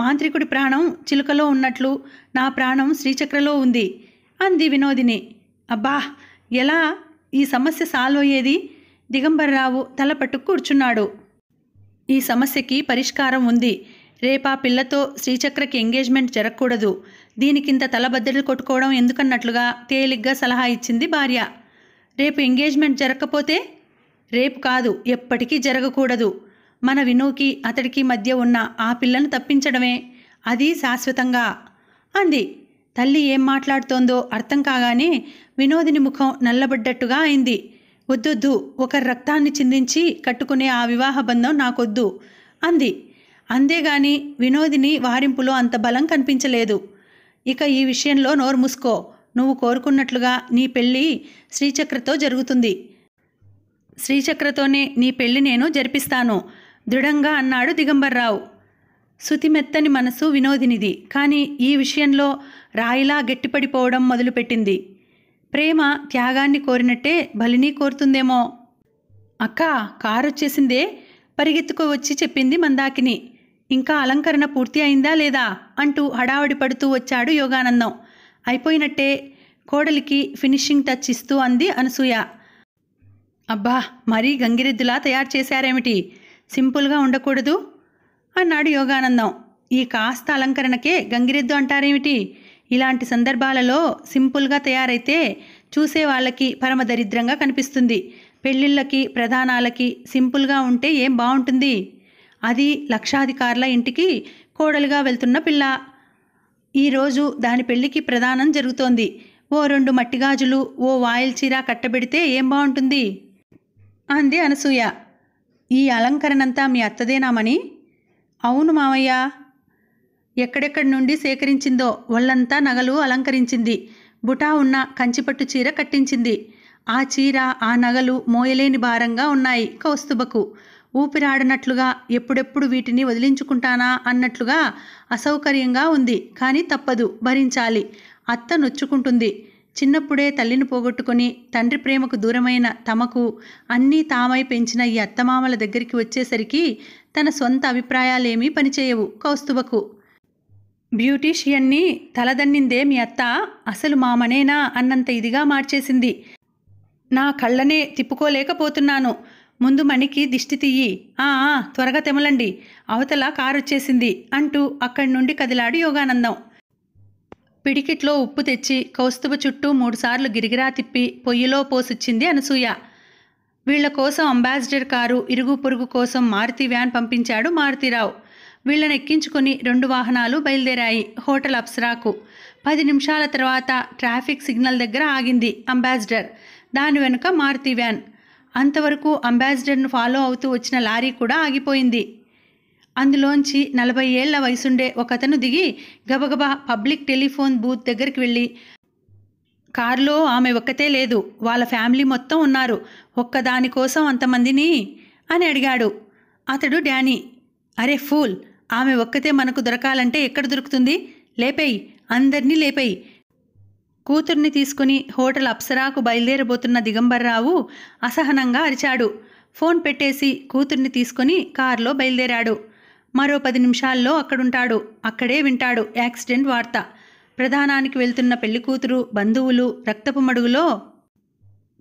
మాంత్రికుడి ప్రాణం చిలుకలో ఉన్నట్లు నా ప్రాణం శ్రీచక్రలో ఉంది అంది వినోదిని అబ్బా ఎలా ఈ సమస్య సాల్వ్ అయ్యేది దిగంబర్రావు తల పట్టుకు కూర్చున్నాడు ఈ సమస్యకి పరిష్కారం ఉంది రేపా పిల్లతో శ్రీచక్రకి ఎంగేజ్మెంట్ జరగకూడదు దీనికింత తలబద్దలు కొట్టుకోవడం ఎందుకన్నట్లుగా తేలిగ్గా సలహా ఇచ్చింది భార్య రేపు ఎంగేజ్మెంట్ జరగకపోతే రేపు కాదు ఎప్పటికీ జరగకూడదు మన వినూకి అతడికి మధ్య ఉన్న ఆ పిల్లను తప్పించడమే అది శాశ్వతంగా అంది తల్లి ఏం మాట్లాడుతోందో అర్థం కాగానే వినోదిని ముఖం నల్లబడ్డట్టుగా అయింది వద్దొద్దు ఒకరి రక్తాన్ని చిందించి కట్టుకునే ఆ వివాహ బంధం నాకొద్దు అంది అంతేగాని వినోదిని వారింపులో అంత బలం కనిపించలేదు ఇక ఈ విషయంలో నోరు మూసుకో నువ్వు కోరుకున్నట్లుగా నీ పెళ్ళి శ్రీచక్రతో జరుగుతుంది శ్రీచక్రతోనే నీ పెళ్ళి నేను జరిపిస్తాను దృఢంగా అన్నాడు దిగంబర్రావు శుతిమెత్తని మనసు వినోదినిది కానీ ఈ విషయంలో రాయిలా గట్టిపడిపోవడం మొదలుపెట్టింది ప్రేమ త్యాగాన్ని కోరినట్టే బలిని కోరుతుందేమో అక్క కారు వచ్చేసిందే పరిగెత్తుకు వచ్చి చెప్పింది మందాకిని ఇంకా అలంకరణ పూర్తి అయిందా లేదా అంటూ హడావడి పడుతూ వచ్చాడు యోగానందం అయిపోయినట్టే కోడలికి ఫినిషింగ్ టచ్ ఇస్తూ అంది అనసూయ అబ్బా మరీ గంగిరెద్దులా తయారు చేశారేమిటి సింపుల్గా ఉండకూడదు అన్నాడు యోగానందం ఈ కాస్త అలంకరణకే గంగిరెద్దు అంటారేమిటి ఇలాంటి సందర్భాలలో సింపుల్గా తయారైతే చూసే వాళ్ళకి పరమ దరిద్రంగా కనిపిస్తుంది పెళ్ళిళ్ళకి ప్రధానాలకి సింపుల్గా ఉంటే ఏం బాగుంటుంది అది లక్షాధికారుల ఇంటికి కోడలుగా వెళ్తున్న పిల్ల ఈరోజు దాని పెళ్లికి ప్రదానం జరుగుతోంది ఓ రెండు మట్టి గాజులు ఓ వాయిల్ చీర కట్టబెడితే ఏం బాగుంటుంది అంది అనసూయ ఈ అలంకరణంతా మీ అత్తదేనామని అవును మామయ్య ఎక్కడెక్కడి నుండి సేకరించిందో ఒళ్ళంతా నగలు అలంకరించింది బుటా ఉన్న కంచిపట్టు చీర కట్టించింది ఆ చీర ఆ నగలు మోయలేని భారంగా ఉన్నాయి కౌస్తుభకు ఊపిరాడనట్లుగా ఎప్పుడెప్పుడు వీటిని వదిలించుకుంటానా అన్నట్లుగా అసౌకర్యంగా ఉంది కానీ తప్పదు భరించాలి అత్త నొచ్చుకుంటుంది చిన్నప్పుడే తల్లిని పోగొట్టుకుని తండ్రి ప్రేమకు దూరమైన తమకు అన్నీ తామై పెంచిన ఈ అత్తమామల దగ్గరికి వచ్చేసరికి తన సొంత అభిప్రాయాలేమీ పనిచేయవు కౌస్తుభకు బ్యూటీషియన్ని తలదన్నిందే మీ అత్త అసలు మామనేనా అన్నంత ఇదిగా మార్చేసింది నా కళ్ళనే తిప్పుకోలేకపోతున్నాను ముందు మణికి దిష్టి తీయి ఆ త్వరగా తెమలండి అవతల కారొచ్చేసింది అంటూ అక్కడి నుండి కదిలాడు యోగానందం పిడికిట్లో ఉప్పు తెచ్చి కౌస్తుభ చుట్టూ మూడుసార్లు గిరిగిరా తిప్పి పొయ్యిలో పోసిచ్చింది అనసూయ వీళ్ల కోసం అంబాసిడర్ కారు ఇరుగు పొరుగు కోసం మారుతి వ్యాన్ పంపించాడు మారుతిరావు వీళ్లను ఎక్కించుకుని రెండు వాహనాలు బయలుదేరాయి హోటల్ అప్సరాకు పది నిమిషాల తర్వాత ట్రాఫిక్ సిగ్నల్ దగ్గర ఆగింది అంబాసిడర్ దాని వెనుక మారుతి వ్యాన్ అంతవరకు అంబాసిడర్ను ఫాలో అవుతూ వచ్చిన లారీ కూడా ఆగిపోయింది అందులోంచి నలభై ఏళ్ల వయసుండే ఒకతను దిగి గబగబా పబ్లిక్ టెలిఫోన్ బూత్ దగ్గరికి వెళ్ళి కారులో ఆమె ఒక్కతే లేదు వాళ్ళ ఫ్యామిలీ మొత్తం ఉన్నారు ఒక్కదాని కోసం అంతమందిని అని అడిగాడు అతడు డానీ అరే ఫూల్ ఆమె ఒక్కతే మనకు దొరకాలంటే ఎక్కడ దొరుకుతుంది లేపేయి అందరినీ లేపేయి కూతుర్ని తీసుకుని హోటల్ అప్సరాకు బయలుదేరబోతున్న దిగంబర్రావు అసహనంగా అరిచాడు ఫోన్ పెట్టేసి కూతుర్ని తీసుకుని కారులో బయలుదేరాడు మరో పది నిమిషాల్లో అక్కడుంటాడు అక్కడే వింటాడు యాక్సిడెంట్ వార్త ప్రధానానికి వెళ్తున్న పెళ్లి కూతురు బంధువులు రక్తపు మడుగులో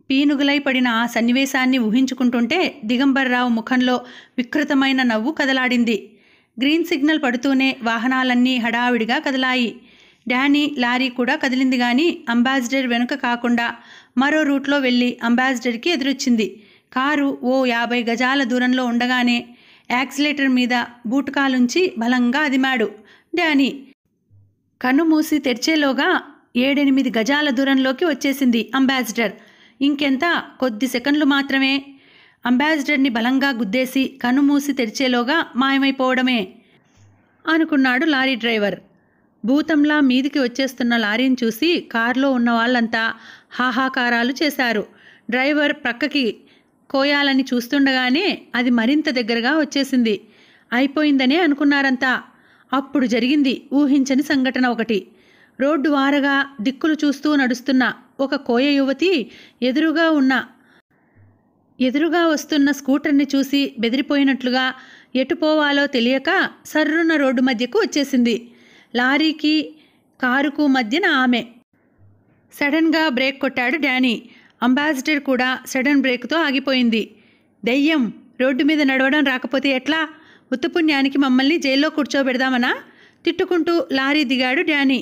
పీనుగులై పడిన ఆ సన్నివేశాన్ని ఊహించుకుంటుంటే దిగంబర్రావు ముఖంలో వికృతమైన నవ్వు కదలాడింది గ్రీన్ సిగ్నల్ పడుతూనే వాహనాలన్నీ హడావిడిగా కదలాయి డానీ లారీ కూడా కదిలింది కానీ అంబాసిడర్ వెనుక కాకుండా మరో రూట్లో వెళ్ళి అంబాసిడర్కి ఎదురొచ్చింది కారు ఓ యాభై గజాల దూరంలో ఉండగానే యాక్సిలేటర్ మీద బూట్ బలంగా అదిమాడు డానీ కన్ను మూసి తెరిచేలోగా ఏడెనిమిది గజాల దూరంలోకి వచ్చేసింది అంబాసిడర్ ఇంకెంత కొద్ది సెకండ్లు మాత్రమే అంబాసిడర్ని బలంగా గుద్దేసి కన్ను మూసి తెరిచేలోగా మాయమైపోవడమే అనుకున్నాడు లారీ డ్రైవర్ భూతంలా మీదికి వచ్చేస్తున్న లారీని చూసి కారులో ఉన్న వాళ్ళంతా హాహాకారాలు చేశారు డ్రైవర్ ప్రక్కకి కోయాలని చూస్తుండగానే అది మరింత దగ్గరగా వచ్చేసింది అయిపోయిందనే అనుకున్నారంతా అప్పుడు జరిగింది ఊహించని సంఘటన ఒకటి రోడ్డు వారగా దిక్కులు చూస్తూ నడుస్తున్న ఒక కోయ యువతి ఎదురుగా ఉన్న ఎదురుగా వస్తున్న స్కూటర్ని చూసి బెదిరిపోయినట్లుగా ఎటు పోవాలో తెలియక సర్రున రోడ్డు మధ్యకు వచ్చేసింది లారీకి కారుకు మధ్యన ఆమె సడన్గా బ్రేక్ కొట్టాడు డానీ అంబాసిడర్ కూడా సడన్ బ్రేక్తో ఆగిపోయింది దెయ్యం రోడ్డు మీద నడవడం రాకపోతే ఎట్లా ఉత్తపుణ్యానికి మమ్మల్ని జైల్లో కూర్చోబెడదామనా తిట్టుకుంటూ లారీ దిగాడు డానీ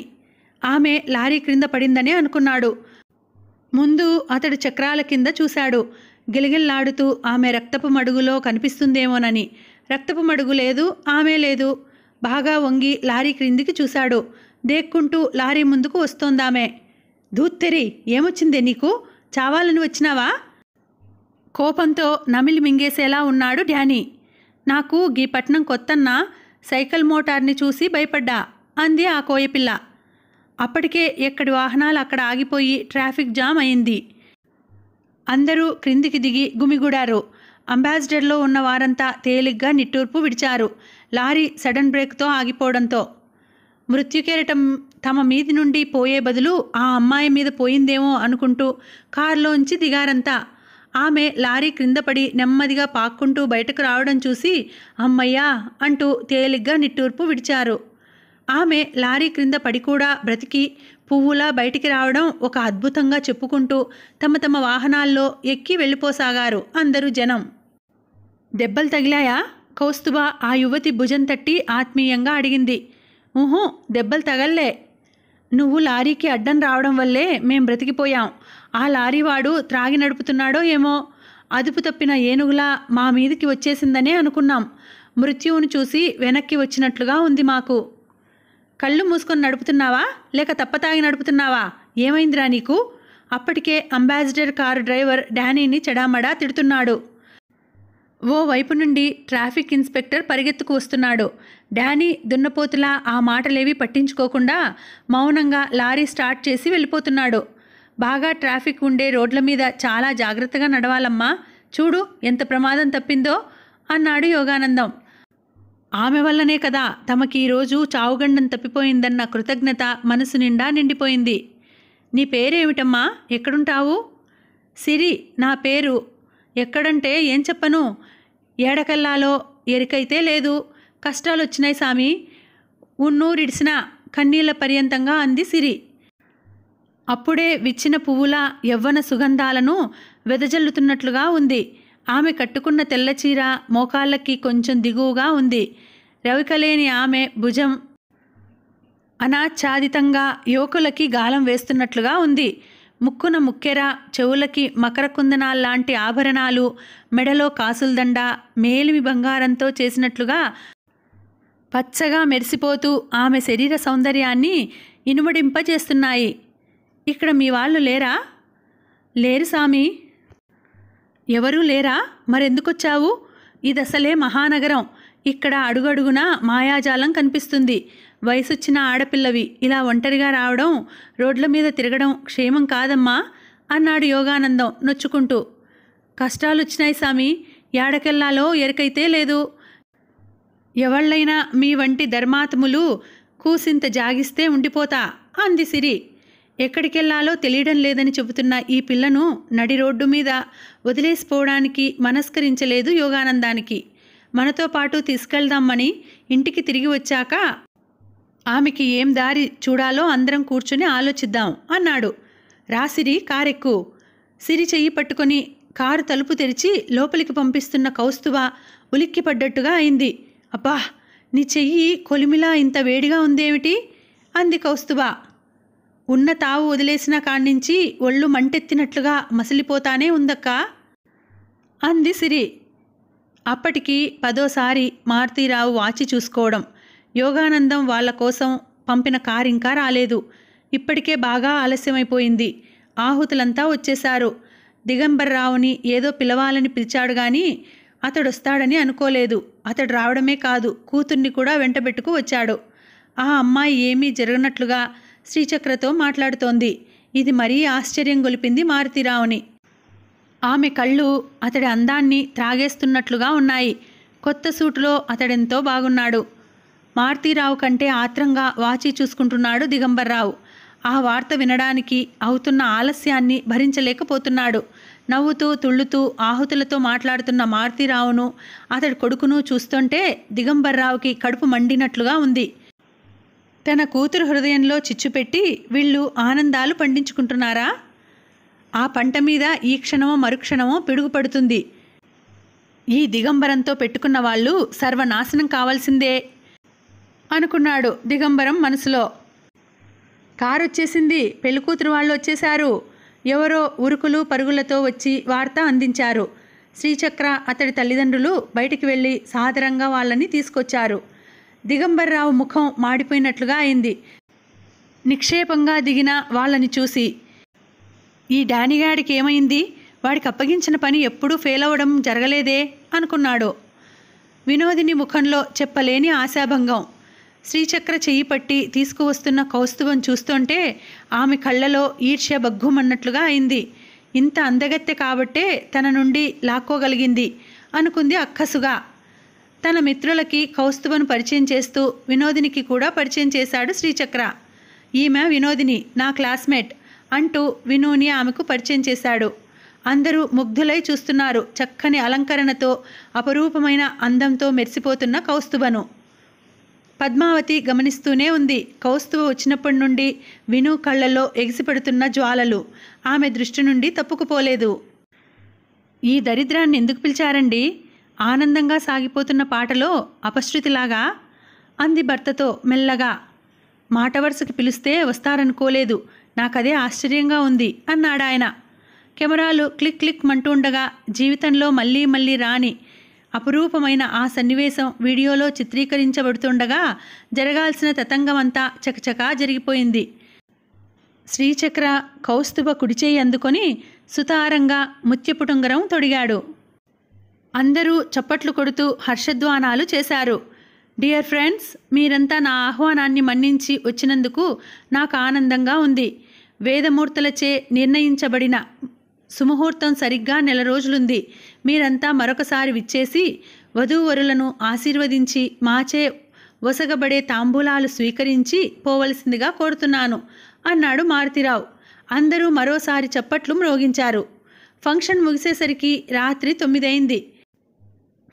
ఆమె లారీ క్రింద పడిందనే అనుకున్నాడు ముందు అతడు చక్రాల కింద చూశాడు గిలగిల్లాడుతూ ఆమె రక్తపు మడుగులో కనిపిస్తుందేమోనని రక్తపు మడుగు లేదు ఆమె లేదు బాగా వంగి లారీ క్రిందికి చూశాడు దేక్కుంటూ లారీ ముందుకు వస్తోందామె ధూత్తెరి ఏమొచ్చిందే నీకు చావాలని వచ్చినావా కోపంతో నమిలి మింగేసేలా ఉన్నాడు డ్యానీ నాకు గీ పట్నం కొత్తన్న సైకిల్ మోటార్ని చూసి భయపడ్డా అంది ఆ కోయపిల్ల అప్పటికే ఎక్కడి వాహనాలు అక్కడ ఆగిపోయి ట్రాఫిక్ జామ్ అయింది అందరూ క్రిందికి దిగి గుమిగూడారు అంబాసిడర్లో ఉన్న వారంతా తేలిగ్గా నిట్టూర్పు విడిచారు లారీ సడన్ బ్రేక్తో ఆగిపోవడంతో మృత్యుకేరటం తమ మీది నుండి పోయే బదులు ఆ అమ్మాయి మీద పోయిందేమో అనుకుంటూ కారులోంచి దిగారంతా ఆమె లారీ క్రింద పడి నెమ్మదిగా పాక్కుంటూ బయటకు రావడం చూసి అమ్మయ్యా అంటూ తేలిగ్గా నిట్టూర్పు విడిచారు ఆమె లారీ క్రింద పడి కూడా బ్రతికి పువ్వులా బయటికి రావడం ఒక అద్భుతంగా చెప్పుకుంటూ తమ తమ వాహనాల్లో ఎక్కి వెళ్ళిపోసాగారు అందరూ జనం దెబ్బలు తగిలాయా కౌస్తుబా ఆ యువతి భుజం తట్టి ఆత్మీయంగా అడిగింది ఊహూ దెబ్బలు తగల్లే నువ్వు లారీకి అడ్డం రావడం వల్లే మేం బ్రతికిపోయాం ఆ లారీవాడు త్రాగి నడుపుతున్నాడో ఏమో అదుపు తప్పిన ఏనుగులా మా మీదికి వచ్చేసిందనే అనుకున్నాం మృత్యువును చూసి వెనక్కి వచ్చినట్లుగా ఉంది మాకు కళ్ళు మూసుకొని నడుపుతున్నావా లేక తప్పతాగి నడుపుతున్నావా ఏమైందిరా నీకు అప్పటికే అంబాసిడర్ కారు డ్రైవర్ డానీని చెడామడా తిడుతున్నాడు ఓ వైపు నుండి ట్రాఫిక్ ఇన్స్పెక్టర్ పరిగెత్తుకు వస్తున్నాడు డానీ దున్నపోతులా ఆ మాటలేవి పట్టించుకోకుండా మౌనంగా లారీ స్టార్ట్ చేసి వెళ్ళిపోతున్నాడు బాగా ట్రాఫిక్ ఉండే రోడ్ల మీద చాలా జాగ్రత్తగా నడవాలమ్మా చూడు ఎంత ప్రమాదం తప్పిందో అన్నాడు యోగానందం ఆమె వల్లనే కదా తమకి ఈరోజు చావుగండం తప్పిపోయిందన్న కృతజ్ఞత మనసు నిండా నిండిపోయింది నీ పేరేమిటమ్మా ఎక్కడుంటావు సిరి నా పేరు ఎక్కడంటే ఏం చెప్పను ఏడకల్లాలో ఎరికైతే లేదు కష్టాలు వచ్చినాయి సామి ఉన్నూరిడిసిన కన్నీళ్ల పర్యంతంగా అంది సిరి అప్పుడే విచ్చిన పువ్వుల యవ్వన సుగంధాలను వెదజల్లుతున్నట్లుగా ఉంది ఆమె కట్టుకున్న తెల్లచీర మోకాళ్ళకి కొంచెం దిగువగా ఉంది రవికలేని ఆమె భుజం అనాచ్ఛాదితంగా యువకులకి గాలం వేస్తున్నట్లుగా ఉంది ముక్కున ముక్కెర చెవులకి మకరకుందనాల్లాంటి ఆభరణాలు మెడలో కాసులదండ మేలిమి బంగారంతో చేసినట్లుగా పచ్చగా మెరిసిపోతూ ఆమె శరీర సౌందర్యాన్ని ఇనుమడింపజేస్తున్నాయి ఇక్కడ మీ వాళ్ళు లేరా లేరు సామి ఎవరూ లేరా మరెందుకొచ్చావు ఇదసలే మహానగరం ఇక్కడ అడుగడుగునా మాయాజాలం కనిపిస్తుంది వయసొచ్చిన ఆడపిల్లవి ఇలా ఒంటరిగా రావడం రోడ్ల మీద తిరగడం క్షేమం కాదమ్మా అన్నాడు యోగానందం నొచ్చుకుంటూ కష్టాలొచ్చినాయి సామి ఏడకెల్లాలో ఎరకైతే లేదు ఎవళ్ళైనా మీ వంటి ధర్మాత్ములు కూసింత జాగిస్తే ఉండిపోతా అంది సిరి ఎక్కడికెళ్లాలో తెలియడం లేదని చెబుతున్న ఈ పిల్లను నడి రోడ్డు మీద వదిలేసిపోవడానికి మనస్కరించలేదు యోగానందానికి మనతో పాటు తీసుకెళ్దామని ఇంటికి తిరిగి వచ్చాక ఆమెకి ఏం దారి చూడాలో అందరం కూర్చుని ఆలోచిద్దాం అన్నాడు రాసిరి కారెక్కు సిరి చెయ్యి పట్టుకొని కారు తలుపు తెరిచి లోపలికి పంపిస్తున్న కౌస్తువ ఉలిక్కిపడ్డట్టుగా అయింది అబ్బా నీ చెయ్యి కొలిమిలా ఇంత వేడిగా ఉందేమిటి అంది కౌస్తువ ఉన్న తావు వదిలేసిన కాణ్నించి ఒళ్ళు మంటెత్తినట్లుగా మసిలిపోతానే ఉందక్క అంది సిరి అప్పటికి పదోసారి మారుతీరావు వాచి చూసుకోవడం యోగానందం వాళ్ళ కోసం పంపిన కారు ఇంకా రాలేదు ఇప్పటికే బాగా ఆలస్యమైపోయింది ఆహుతులంతా వచ్చేశారు దిగంబర్రావుని ఏదో పిలవాలని పిలిచాడు కానీ అతడు వస్తాడని అనుకోలేదు అతడు రావడమే కాదు కూతుర్ని కూడా వెంటబెట్టుకు వచ్చాడు ఆ అమ్మాయి ఏమీ జరగనట్లుగా శ్రీచక్రతో మాట్లాడుతోంది ఇది మరీ ఆశ్చర్యం గొలిపింది మారుతిరావుని ఆమె కళ్ళు అతడి అందాన్ని త్రాగేస్తున్నట్లుగా ఉన్నాయి కొత్త సూటులో అతడెంతో బాగున్నాడు మారుతీరావు కంటే ఆత్రంగా వాచి చూసుకుంటున్నాడు దిగంబర్రావు ఆ వార్త వినడానికి అవుతున్న ఆలస్యాన్ని భరించలేకపోతున్నాడు నవ్వుతూ తుళ్ళుతూ ఆహుతులతో మాట్లాడుతున్న మారుతీరావును అతడి కొడుకును చూస్తుంటే దిగంబర్రావుకి కడుపు మండినట్లుగా ఉంది తన కూతురు హృదయంలో చిచ్చుపెట్టి వీళ్ళు ఆనందాలు పండించుకుంటున్నారా ఆ పంట మీద ఈ క్షణమో మరుక్షణమో పిడుగుపడుతుంది ఈ దిగంబరంతో పెట్టుకున్న వాళ్ళు సర్వనాశనం కావాల్సిందే అనుకున్నాడు దిగంబరం మనసులో కారు వచ్చేసింది పెళ్ళికూతురు వాళ్ళు వచ్చేశారు ఎవరో ఉరుకులు పరుగులతో వచ్చి వార్త అందించారు శ్రీచక్ర అతడి తల్లిదండ్రులు బయటికి వెళ్ళి సాదరంగా వాళ్ళని తీసుకొచ్చారు దిగంబర్రావు ముఖం మాడిపోయినట్లుగా అయింది నిక్షేపంగా దిగిన వాళ్ళని చూసి ఈ డానిగాడికి ఏమైంది వాడికి అప్పగించిన పని ఎప్పుడూ ఫెయిల్ అవ్వడం జరగలేదే అనుకున్నాడు వినోదిని ముఖంలో చెప్పలేని ఆశాభంగం శ్రీచక్ర చెయ్యి పట్టి తీసుకువస్తున్న కౌస్తువం చూస్తుంటే ఆమె కళ్ళలో ఈర్ష్య బగ్గుమన్నట్లుగా అయింది ఇంత అందగత్తె కాబట్టే తన నుండి లాక్కోగలిగింది అనుకుంది అక్కసుగా తన మిత్రులకి కౌస్తువను పరిచయం చేస్తూ వినోదినికి కూడా పరిచయం చేశాడు శ్రీచక్ర ఈమె వినోదిని నా క్లాస్మేట్ అంటూ వినోని ఆమెకు పరిచయం చేశాడు అందరూ ముగ్ధులై చూస్తున్నారు చక్కని అలంకరణతో అపరూపమైన అందంతో మెరిసిపోతున్న కౌస్తుభను పద్మావతి గమనిస్తూనే ఉంది కౌస్తువ వచ్చినప్పటి నుండి విను కళ్ళల్లో ఎగిసిపెడుతున్న జ్వాలలు ఆమె దృష్టి నుండి తప్పుకుపోలేదు ఈ దరిద్రాన్ని ఎందుకు పిలిచారండి ఆనందంగా సాగిపోతున్న పాటలో అపశృతిలాగా అంది భర్తతో మెల్లగా మాట వరుసకి పిలిస్తే వస్తారనుకోలేదు నాకదే ఆశ్చర్యంగా ఉంది అన్నాడాయన కెమెరాలు క్లిక్ క్లిక్ మంటుండగా జీవితంలో మళ్ళీ మళ్ళీ రాని అపురూపమైన ఆ సన్నివేశం వీడియోలో చిత్రీకరించబడుతుండగా జరగాల్సిన తతంగమంతా చకచకా జరిగిపోయింది శ్రీచక్ర కౌస్తుభ కుడిచేయి అందుకొని సుతారంగా ముత్యపుటుంగరం తొడిగాడు అందరూ చప్పట్లు కొడుతూ హర్షధ్వానాలు చేశారు డియర్ ఫ్రెండ్స్ మీరంతా నా ఆహ్వానాన్ని మన్నించి వచ్చినందుకు నాకు ఆనందంగా ఉంది వేదమూర్తులచే నిర్ణయించబడిన సుముహూర్తం సరిగ్గా నెల రోజులుంది మీరంతా మరొకసారి విచ్చేసి వధూవరులను ఆశీర్వదించి మాచే వసగబడే తాంబూలాలు స్వీకరించి పోవలసిందిగా కోరుతున్నాను అన్నాడు మారుతిరావు అందరూ మరోసారి చప్పట్లు మ్రోగించారు ఫంక్షన్ ముగిసేసరికి రాత్రి తొమ్మిదైంది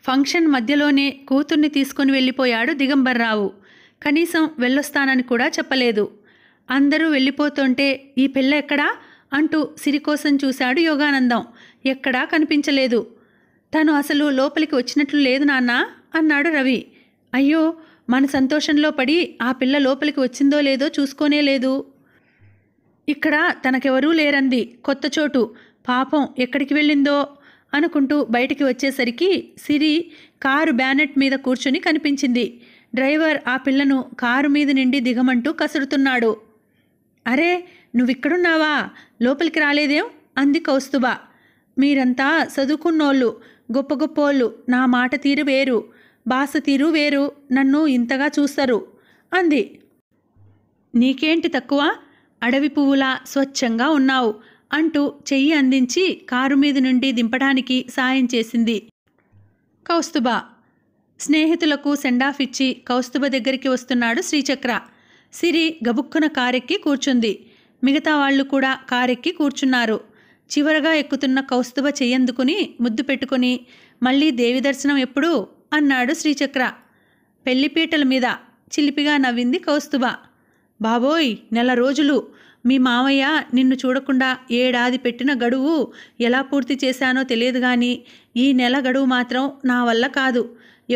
ఫంక్షన్ మధ్యలోనే కూతుర్ని తీసుకుని వెళ్ళిపోయాడు దిగంబర్రావు కనీసం వెళ్ళొస్తానని కూడా చెప్పలేదు అందరూ వెళ్ళిపోతుంటే ఈ పిల్ల ఎక్కడా అంటూ సిరికోసం చూశాడు యోగానందం ఎక్కడా కనిపించలేదు తను అసలు లోపలికి వచ్చినట్లు లేదు నాన్న అన్నాడు రవి అయ్యో మన సంతోషంలో పడి ఆ పిల్ల లోపలికి వచ్చిందో లేదో చూసుకోనే లేదు ఇక్కడ తనకెవరూ లేరంది కొత్త చోటు పాపం ఎక్కడికి వెళ్ళిందో అనుకుంటూ బయటికి వచ్చేసరికి సిరి కారు బ్యానెట్ మీద కూర్చొని కనిపించింది డ్రైవర్ ఆ పిల్లను కారు మీద నిండి దిగమంటూ కసురుతున్నాడు అరే నువ్విక్కడున్నావా లోపలికి రాలేదేం అంది కౌస్తుబ మీరంతా చదువుకున్నోళ్ళు గొప్ప గొప్పోళ్ళు నా మాట తీరు వేరు బాస తీరు వేరు నన్ను ఇంతగా చూస్తారు అంది నీకేంటి తక్కువ అడవి పువ్వులా స్వచ్ఛంగా ఉన్నావు అంటూ చెయ్యి అందించి కారు మీద నుండి దింపడానికి సాయం చేసింది కౌస్తుభ స్నేహితులకు సెండాఫ్ ఇచ్చి కౌస్తుభ దగ్గరికి వస్తున్నాడు శ్రీచక్ర సిరి గబుక్కున కారెక్కి కూర్చుంది మిగతా వాళ్ళు కూడా కారెక్కి కూర్చున్నారు చివరగా ఎక్కుతున్న కౌస్తుభ చెయ్యందుకుని ముద్దు పెట్టుకుని మళ్ళీ దేవి దర్శనం ఎప్పుడు అన్నాడు శ్రీచక్ర పెళ్లిపీటల మీద చిలిపిగా నవ్వింది కౌస్తుభ బాబోయ్ నెల రోజులు మీ మామయ్య నిన్ను చూడకుండా ఏడాది పెట్టిన గడువు ఎలా పూర్తి చేశానో తెలియదు కానీ ఈ నెల గడువు మాత్రం నా వల్ల కాదు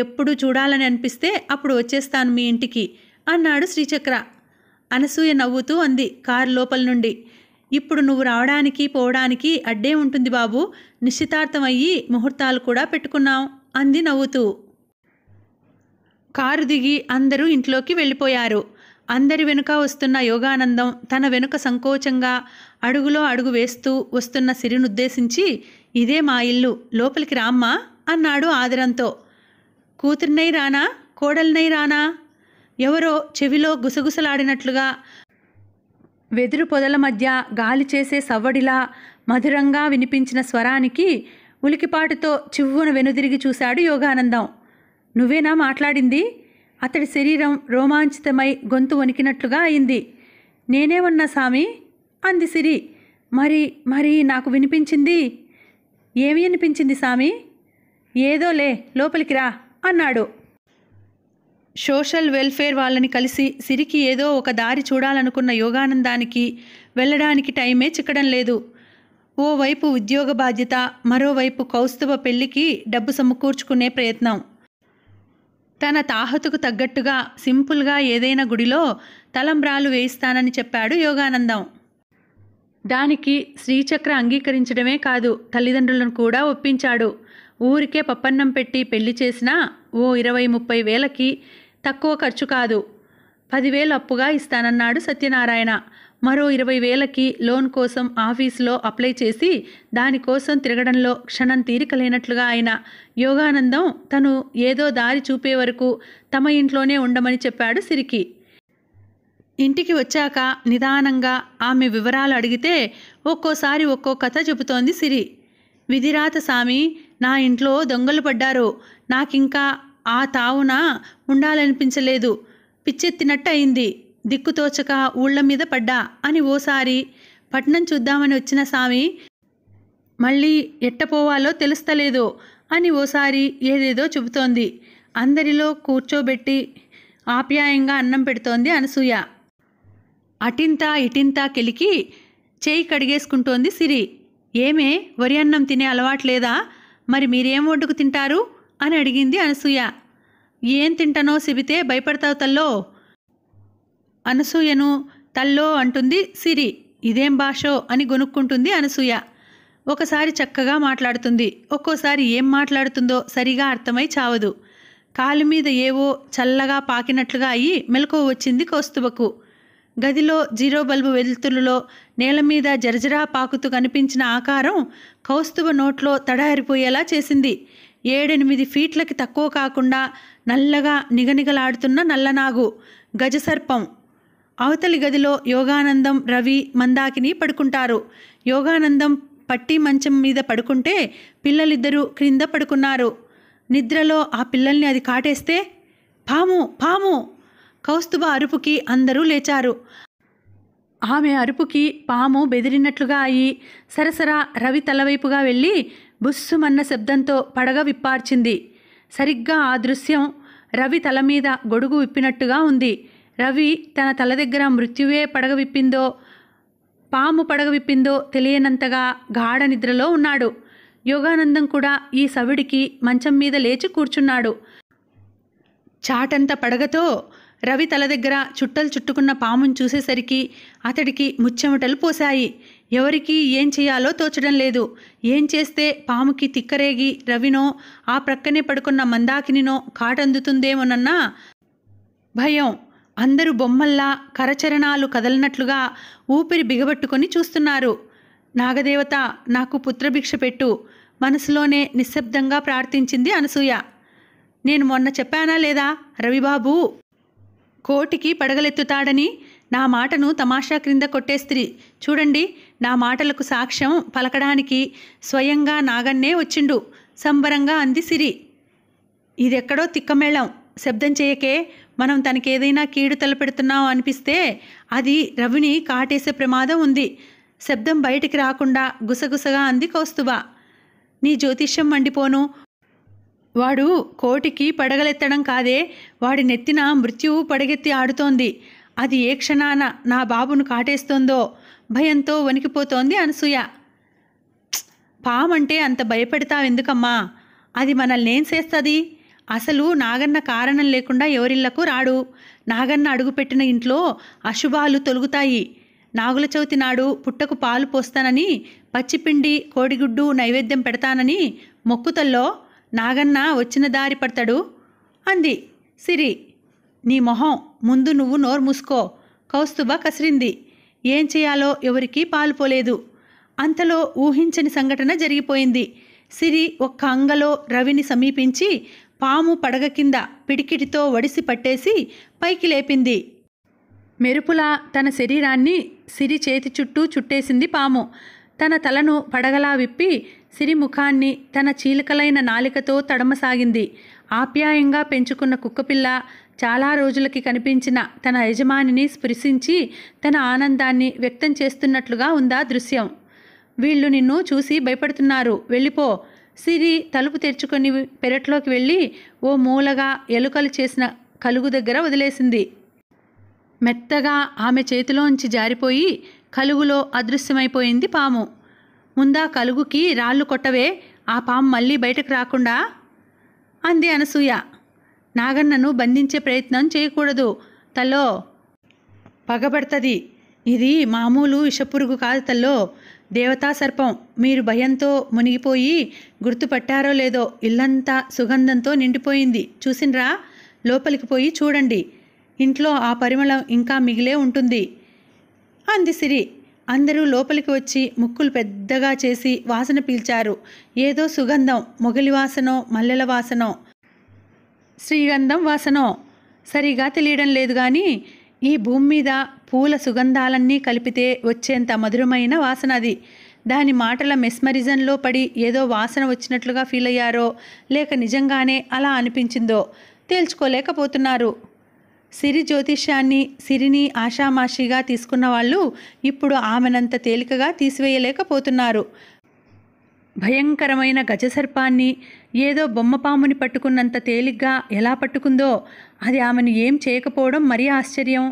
ఎప్పుడు చూడాలని అనిపిస్తే అప్పుడు వచ్చేస్తాను మీ ఇంటికి అన్నాడు శ్రీచక్ర అనసూయ నవ్వుతూ అంది కారు లోపల నుండి ఇప్పుడు నువ్వు రావడానికి పోవడానికి అడ్డే ఉంటుంది బాబు నిశ్చితార్థం అయ్యి ముహూర్తాలు కూడా పెట్టుకున్నాం అంది నవ్వుతూ కారు దిగి అందరూ ఇంట్లోకి వెళ్ళిపోయారు అందరి వెనుక వస్తున్న యోగానందం తన వెనుక సంకోచంగా అడుగులో అడుగు వేస్తూ వస్తున్న సిరినుద్దేశించి ఇదే మా ఇల్లు లోపలికి రామ్మా అన్నాడు ఆదరంతో కూతురినై రానా కోడలినై రానా ఎవరో చెవిలో గుసగుసలాడినట్లుగా వెదురు పొదల మధ్య గాలి చేసే సవ్వడిలా మధురంగా వినిపించిన స్వరానికి ఉలికిపాటుతో చివ్వున వెనుదిరిగి చూశాడు యోగానందం నువ్వేనా మాట్లాడింది అతడి శరీరం రోమాంచితమై గొంతు వణికినట్లుగా అయింది నేనేమన్నా సామి అంది సిరి మరి మరి నాకు వినిపించింది ఏమి అనిపించింది సామి ఏదోలే లోపలికి రా అన్నాడు సోషల్ వెల్ఫేర్ వాళ్ళని కలిసి సిరికి ఏదో ఒక దారి చూడాలనుకున్న యోగానందానికి వెళ్ళడానికి టైమే చిక్కడం లేదు ఓవైపు ఉద్యోగ బాధ్యత మరోవైపు కౌస్తుభ పెళ్లికి డబ్బు సమకూర్చుకునే ప్రయత్నం తన తాహతుకు తగ్గట్టుగా సింపుల్గా ఏదైనా గుడిలో తలంబ్రాలు వేయిస్తానని చెప్పాడు యోగానందం దానికి శ్రీచక్ర అంగీకరించడమే కాదు తల్లిదండ్రులను కూడా ఒప్పించాడు ఊరికే పప్పన్నం పెట్టి పెళ్లి చేసినా ఓ ఇరవై ముప్పై వేలకి తక్కువ ఖర్చు కాదు పదివేలు అప్పుగా ఇస్తానన్నాడు సత్యనారాయణ మరో ఇరవై వేలకి లోన్ కోసం ఆఫీసులో అప్లై చేసి దానికోసం తిరగడంలో క్షణం తీరిక లేనట్లుగా ఆయన యోగానందం తను ఏదో దారి చూపే వరకు తమ ఇంట్లోనే ఉండమని చెప్పాడు సిరికి ఇంటికి వచ్చాక నిదానంగా ఆమె వివరాలు అడిగితే ఒక్కోసారి ఒక్కో కథ చెబుతోంది సిరి విధిరాత సామి నా ఇంట్లో దొంగలు పడ్డారు నాకింకా ఆ తావున ఉండాలనిపించలేదు పిచ్చెత్తినట్టు అయింది దిక్కుతోచక ఊళ్ళ మీద పడ్డా అని ఓసారి పట్నం చూద్దామని వచ్చిన సామి మళ్ళీ ఎట్టపోవాలో తెలుస్తలేదు అని ఓసారి ఏదేదో చెబుతోంది అందరిలో కూర్చోబెట్టి ఆప్యాయంగా అన్నం పెడుతోంది అనసూయ అటింత ఇటింత కెలికి చేయి కడిగేసుకుంటోంది సిరి ఏమే వరి అన్నం తినే అలవాట్లేదా మరి మీరేం ఒడ్డుకు తింటారు అని అడిగింది అనసూయ ఏం తింటానో సిబితే భయపడతావు తల్లో అనసూయను తల్లో అంటుంది సిరి ఇదేం భాషో అని గొనుక్కుంటుంది అనసూయ ఒకసారి చక్కగా మాట్లాడుతుంది ఒక్కోసారి ఏం మాట్లాడుతుందో సరిగా అర్థమై చావదు కాలు మీద ఏవో చల్లగా పాకినట్లుగా అయ్యి మెలకువ వచ్చింది కోస్తుబకు గదిలో జీరో బల్బు వెలుతురులో నేల మీద జరజరా పాకుతూ కనిపించిన ఆకారం కౌస్తుభ నోట్లో తడారిపోయేలా చేసింది ఏడెనిమిది ఫీట్లకి తక్కువ కాకుండా నల్లగా నిగనిగలాడుతున్న నల్లనాగు గజసర్పం అవతలి గదిలో యోగానందం రవి మందాకిని పడుకుంటారు యోగానందం పట్టి మంచం మీద పడుకుంటే పిల్లలిద్దరూ క్రింద పడుకున్నారు నిద్రలో ఆ పిల్లల్ని అది కాటేస్తే పాము పాము కౌస్తుభ అరుపుకి అందరూ లేచారు ఆమె అరుపుకి పాము బెదిరినట్లుగా అయి సరసరా రవి తలవైపుగా వెళ్ళి బుస్సుమన్న శబ్దంతో పడగ విప్పార్చింది సరిగ్గా ఆ దృశ్యం రవి తల మీద గొడుగు విప్పినట్టుగా ఉంది రవి తన తల దగ్గర మృత్యువే పడగ విప్పిందో పాము పడగ విప్పిందో తెలియనంతగా గాఢ నిద్రలో ఉన్నాడు యోగానందం కూడా ఈ సవిడికి మంచం మీద లేచి కూర్చున్నాడు చాటంత పడగతో రవి తల దగ్గర చుట్టలు చుట్టుకున్న పామును చూసేసరికి అతడికి ముచ్చెమటలు పోశాయి ఎవరికి ఏం చేయాలో తోచడం లేదు ఏం చేస్తే పాముకి తిక్కరేగి రవినో ఆ ప్రక్కనే పడుకున్న మందాకినినో కాటందుతుందేమోనన్నా భయం అందరూ బొమ్మల్లా కరచరణాలు కదలనట్లుగా ఊపిరి బిగబట్టుకొని చూస్తున్నారు నాగదేవత నాకు పుత్రభిక్ష పెట్టు మనసులోనే నిశ్శబ్దంగా ప్రార్థించింది అనసూయ నేను మొన్న చెప్పానా లేదా రవిబాబు కోటికి పడగలెత్తుతాడని నా మాటను తమాషా క్రింద కొట్టేస్త్రి చూడండి నా మాటలకు సాక్ష్యం పలకడానికి స్వయంగా నాగన్నే వచ్చిండు సంబరంగా అంది సిరి ఇదెక్కడో తిక్కమేళం శబ్దం చేయకే మనం తనకేదైనా కీడు తలపెడుతున్నాం అనిపిస్తే అది రవిని కాటేసే ప్రమాదం ఉంది శబ్దం బయటికి రాకుండా గుసగుసగా అంది కోస్తువా నీ జ్యోతిష్యం మండిపోను వాడు కోటికి పడగలెత్తడం కాదే వాడి నెత్తిన మృత్యువు పడగెత్తి ఆడుతోంది అది ఏ క్షణాన నా బాబును కాటేస్తోందో భయంతో వణికిపోతోంది అనసూయ పామంటే అంత భయపెడతావెందుకమ్మా అది మనల్ని ఏం చేస్తుంది అసలు నాగన్న కారణం లేకుండా ఎవరిళ్లకు రాడు నాగన్న అడుగుపెట్టిన ఇంట్లో అశుభాలు తొలుగుతాయి నాగుల చవితి నాడు పుట్టకు పాలు పోస్తానని పచ్చిపిండి కోడిగుడ్డు నైవేద్యం పెడతానని మొక్కుతల్లో నాగన్న వచ్చిన దారి పడతాడు అంది సిరి నీ మొహం ముందు నువ్వు నోరు మూసుకో కౌస్తుబ కసిరింది ఏం చేయాలో ఎవరికీ పాలుపోలేదు అంతలో ఊహించని సంఘటన జరిగిపోయింది సిరి ఒక్క అంగలో రవిని సమీపించి పాము పడగ కింద పిడికిటితో వడిసి పట్టేసి పైకి లేపింది మెరుపులా తన శరీరాన్ని సిరి చేతి చుట్టూ చుట్టేసింది పాము తన తలను పడగలా విప్పి సిరి ముఖాన్ని తన చీలికలైన నాలికతో తడమసాగింది ఆప్యాయంగా పెంచుకున్న కుక్కపిల్ల చాలా రోజులకి కనిపించిన తన యజమానిని స్పృశించి తన ఆనందాన్ని వ్యక్తం చేస్తున్నట్లుగా ఉందా దృశ్యం వీళ్ళు నిన్ను చూసి భయపడుతున్నారు వెళ్ళిపో సిరి తలుపు తెరుచుకొని పెరట్లోకి వెళ్ళి ఓ మూలగా ఎలుకలు చేసిన కలుగు దగ్గర వదిలేసింది మెత్తగా ఆమె చేతిలోంచి జారిపోయి కలుగులో అదృశ్యమైపోయింది పాము ముందా కలుగుకి రాళ్ళు కొట్టవే ఆ పాము మళ్ళీ బయటకు రాకుండా అంది అనసూయ నాగన్నను బంధించే ప్రయత్నం చేయకూడదు తల్లో పగబడుతుంది ఇది మామూలు విషపురుగు కాదు తల్లో దేవతా సర్పం మీరు భయంతో మునిగిపోయి గుర్తుపట్టారో లేదో ఇల్లంతా సుగంధంతో నిండిపోయింది చూసినరా లోపలికి పోయి చూడండి ఇంట్లో ఆ పరిమళం ఇంకా మిగిలే ఉంటుంది అంది సిరి అందరూ లోపలికి వచ్చి ముక్కులు పెద్దగా చేసి వాసన పీల్చారు ఏదో సుగంధం మొగలి వాసనో మల్లెల వాసనో శ్రీగంధం వాసనో సరిగా తెలియడం లేదు కానీ ఈ భూమి మీద పూల సుగంధాలన్నీ కలిపితే వచ్చేంత మధురమైన వాసన అది దాని మాటల మెస్మరిజంలో పడి ఏదో వాసన వచ్చినట్లుగా ఫీల్ అయ్యారో లేక నిజంగానే అలా అనిపించిందో తేల్చుకోలేకపోతున్నారు సిరి జ్యోతిష్యాన్ని సిరిని ఆషామాషిగా తీసుకున్న వాళ్ళు ఇప్పుడు ఆమెనంత తేలికగా తీసివేయలేకపోతున్నారు భయంకరమైన గజసర్పాన్ని ఏదో బొమ్మపాముని పట్టుకున్నంత తేలిగ్గా ఎలా పట్టుకుందో అది ఆమెను ఏం చేయకపోవడం మరీ ఆశ్చర్యం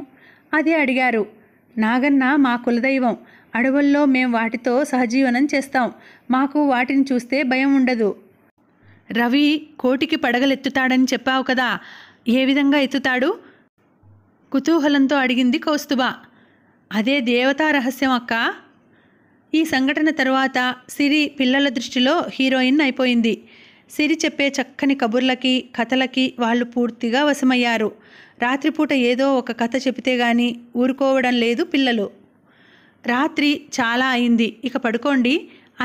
అది అడిగారు నాగన్న మా కులదైవం అడవుల్లో మేము వాటితో సహజీవనం చేస్తాం మాకు వాటిని చూస్తే భయం ఉండదు రవి కోటికి పడగలెత్తుతాడని చెప్పావు కదా ఏ విధంగా ఎత్తుతాడు కుతూహలంతో అడిగింది కౌస్తుబా అదే దేవతా రహస్యం అక్క ఈ సంఘటన తర్వాత సిరి పిల్లల దృష్టిలో హీరోయిన్ అయిపోయింది సిరి చెప్పే చక్కని కబుర్లకి కథలకి వాళ్ళు పూర్తిగా వశమయ్యారు రాత్రిపూట ఏదో ఒక కథ చెబితే గాని ఊరుకోవడం లేదు పిల్లలు రాత్రి చాలా అయింది ఇక పడుకోండి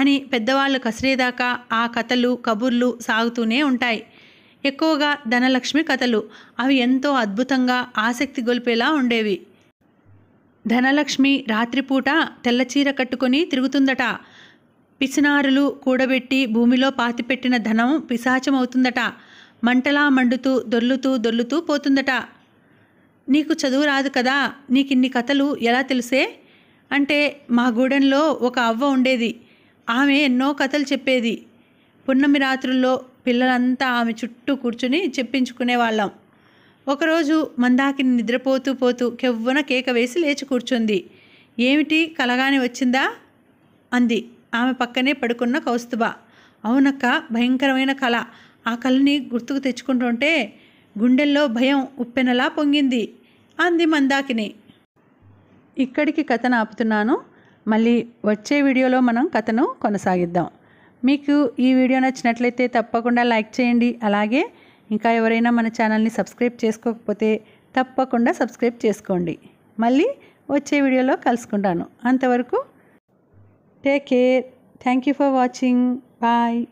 అని పెద్దవాళ్ళు కసిరేదాకా ఆ కథలు కబుర్లు సాగుతూనే ఉంటాయి ఎక్కువగా ధనలక్ష్మి కథలు అవి ఎంతో అద్భుతంగా ఆసక్తి గొలిపేలా ఉండేవి ధనలక్ష్మి రాత్రిపూట తెల్లచీర కట్టుకుని తిరుగుతుందట పిసినారులు కూడబెట్టి భూమిలో పాతిపెట్టిన ధనం పిశాచమవుతుందట మంటలా మండుతూ దొల్లుతూ దొల్లుతూ పోతుందట నీకు చదువు రాదు కదా నీకిన్ని కథలు ఎలా తెలిసే అంటే మా గూడెంలో ఒక అవ్వ ఉండేది ఆమె ఎన్నో కథలు చెప్పేది పున్నమి రాత్రుల్లో పిల్లలంతా ఆమె చుట్టూ కూర్చుని చెప్పించుకునేవాళ్ళం ఒకరోజు మందాకిని నిద్రపోతూ పోతూ కెవ్వన కేక వేసి లేచి కూర్చుంది ఏమిటి కలగానే వచ్చిందా అంది ఆమె పక్కనే పడుకున్న కౌస్తుభ అవునక్క భయంకరమైన కళ ఆ కళని గుర్తుకు తెచ్చుకుంటుంటే గుండెల్లో భయం ఉప్పెనలా పొంగింది అంది మందాకిని ఇక్కడికి కథను ఆపుతున్నాను మళ్ళీ వచ్చే వీడియోలో మనం కథను కొనసాగిద్దాం మీకు ఈ వీడియో నచ్చినట్లయితే తప్పకుండా లైక్ చేయండి అలాగే ఇంకా ఎవరైనా మన ఛానల్ని సబ్స్క్రైబ్ చేసుకోకపోతే తప్పకుండా సబ్స్క్రైబ్ చేసుకోండి మళ్ళీ వచ్చే వీడియోలో కలుసుకుంటాను అంతవరకు take care thank you for watching bye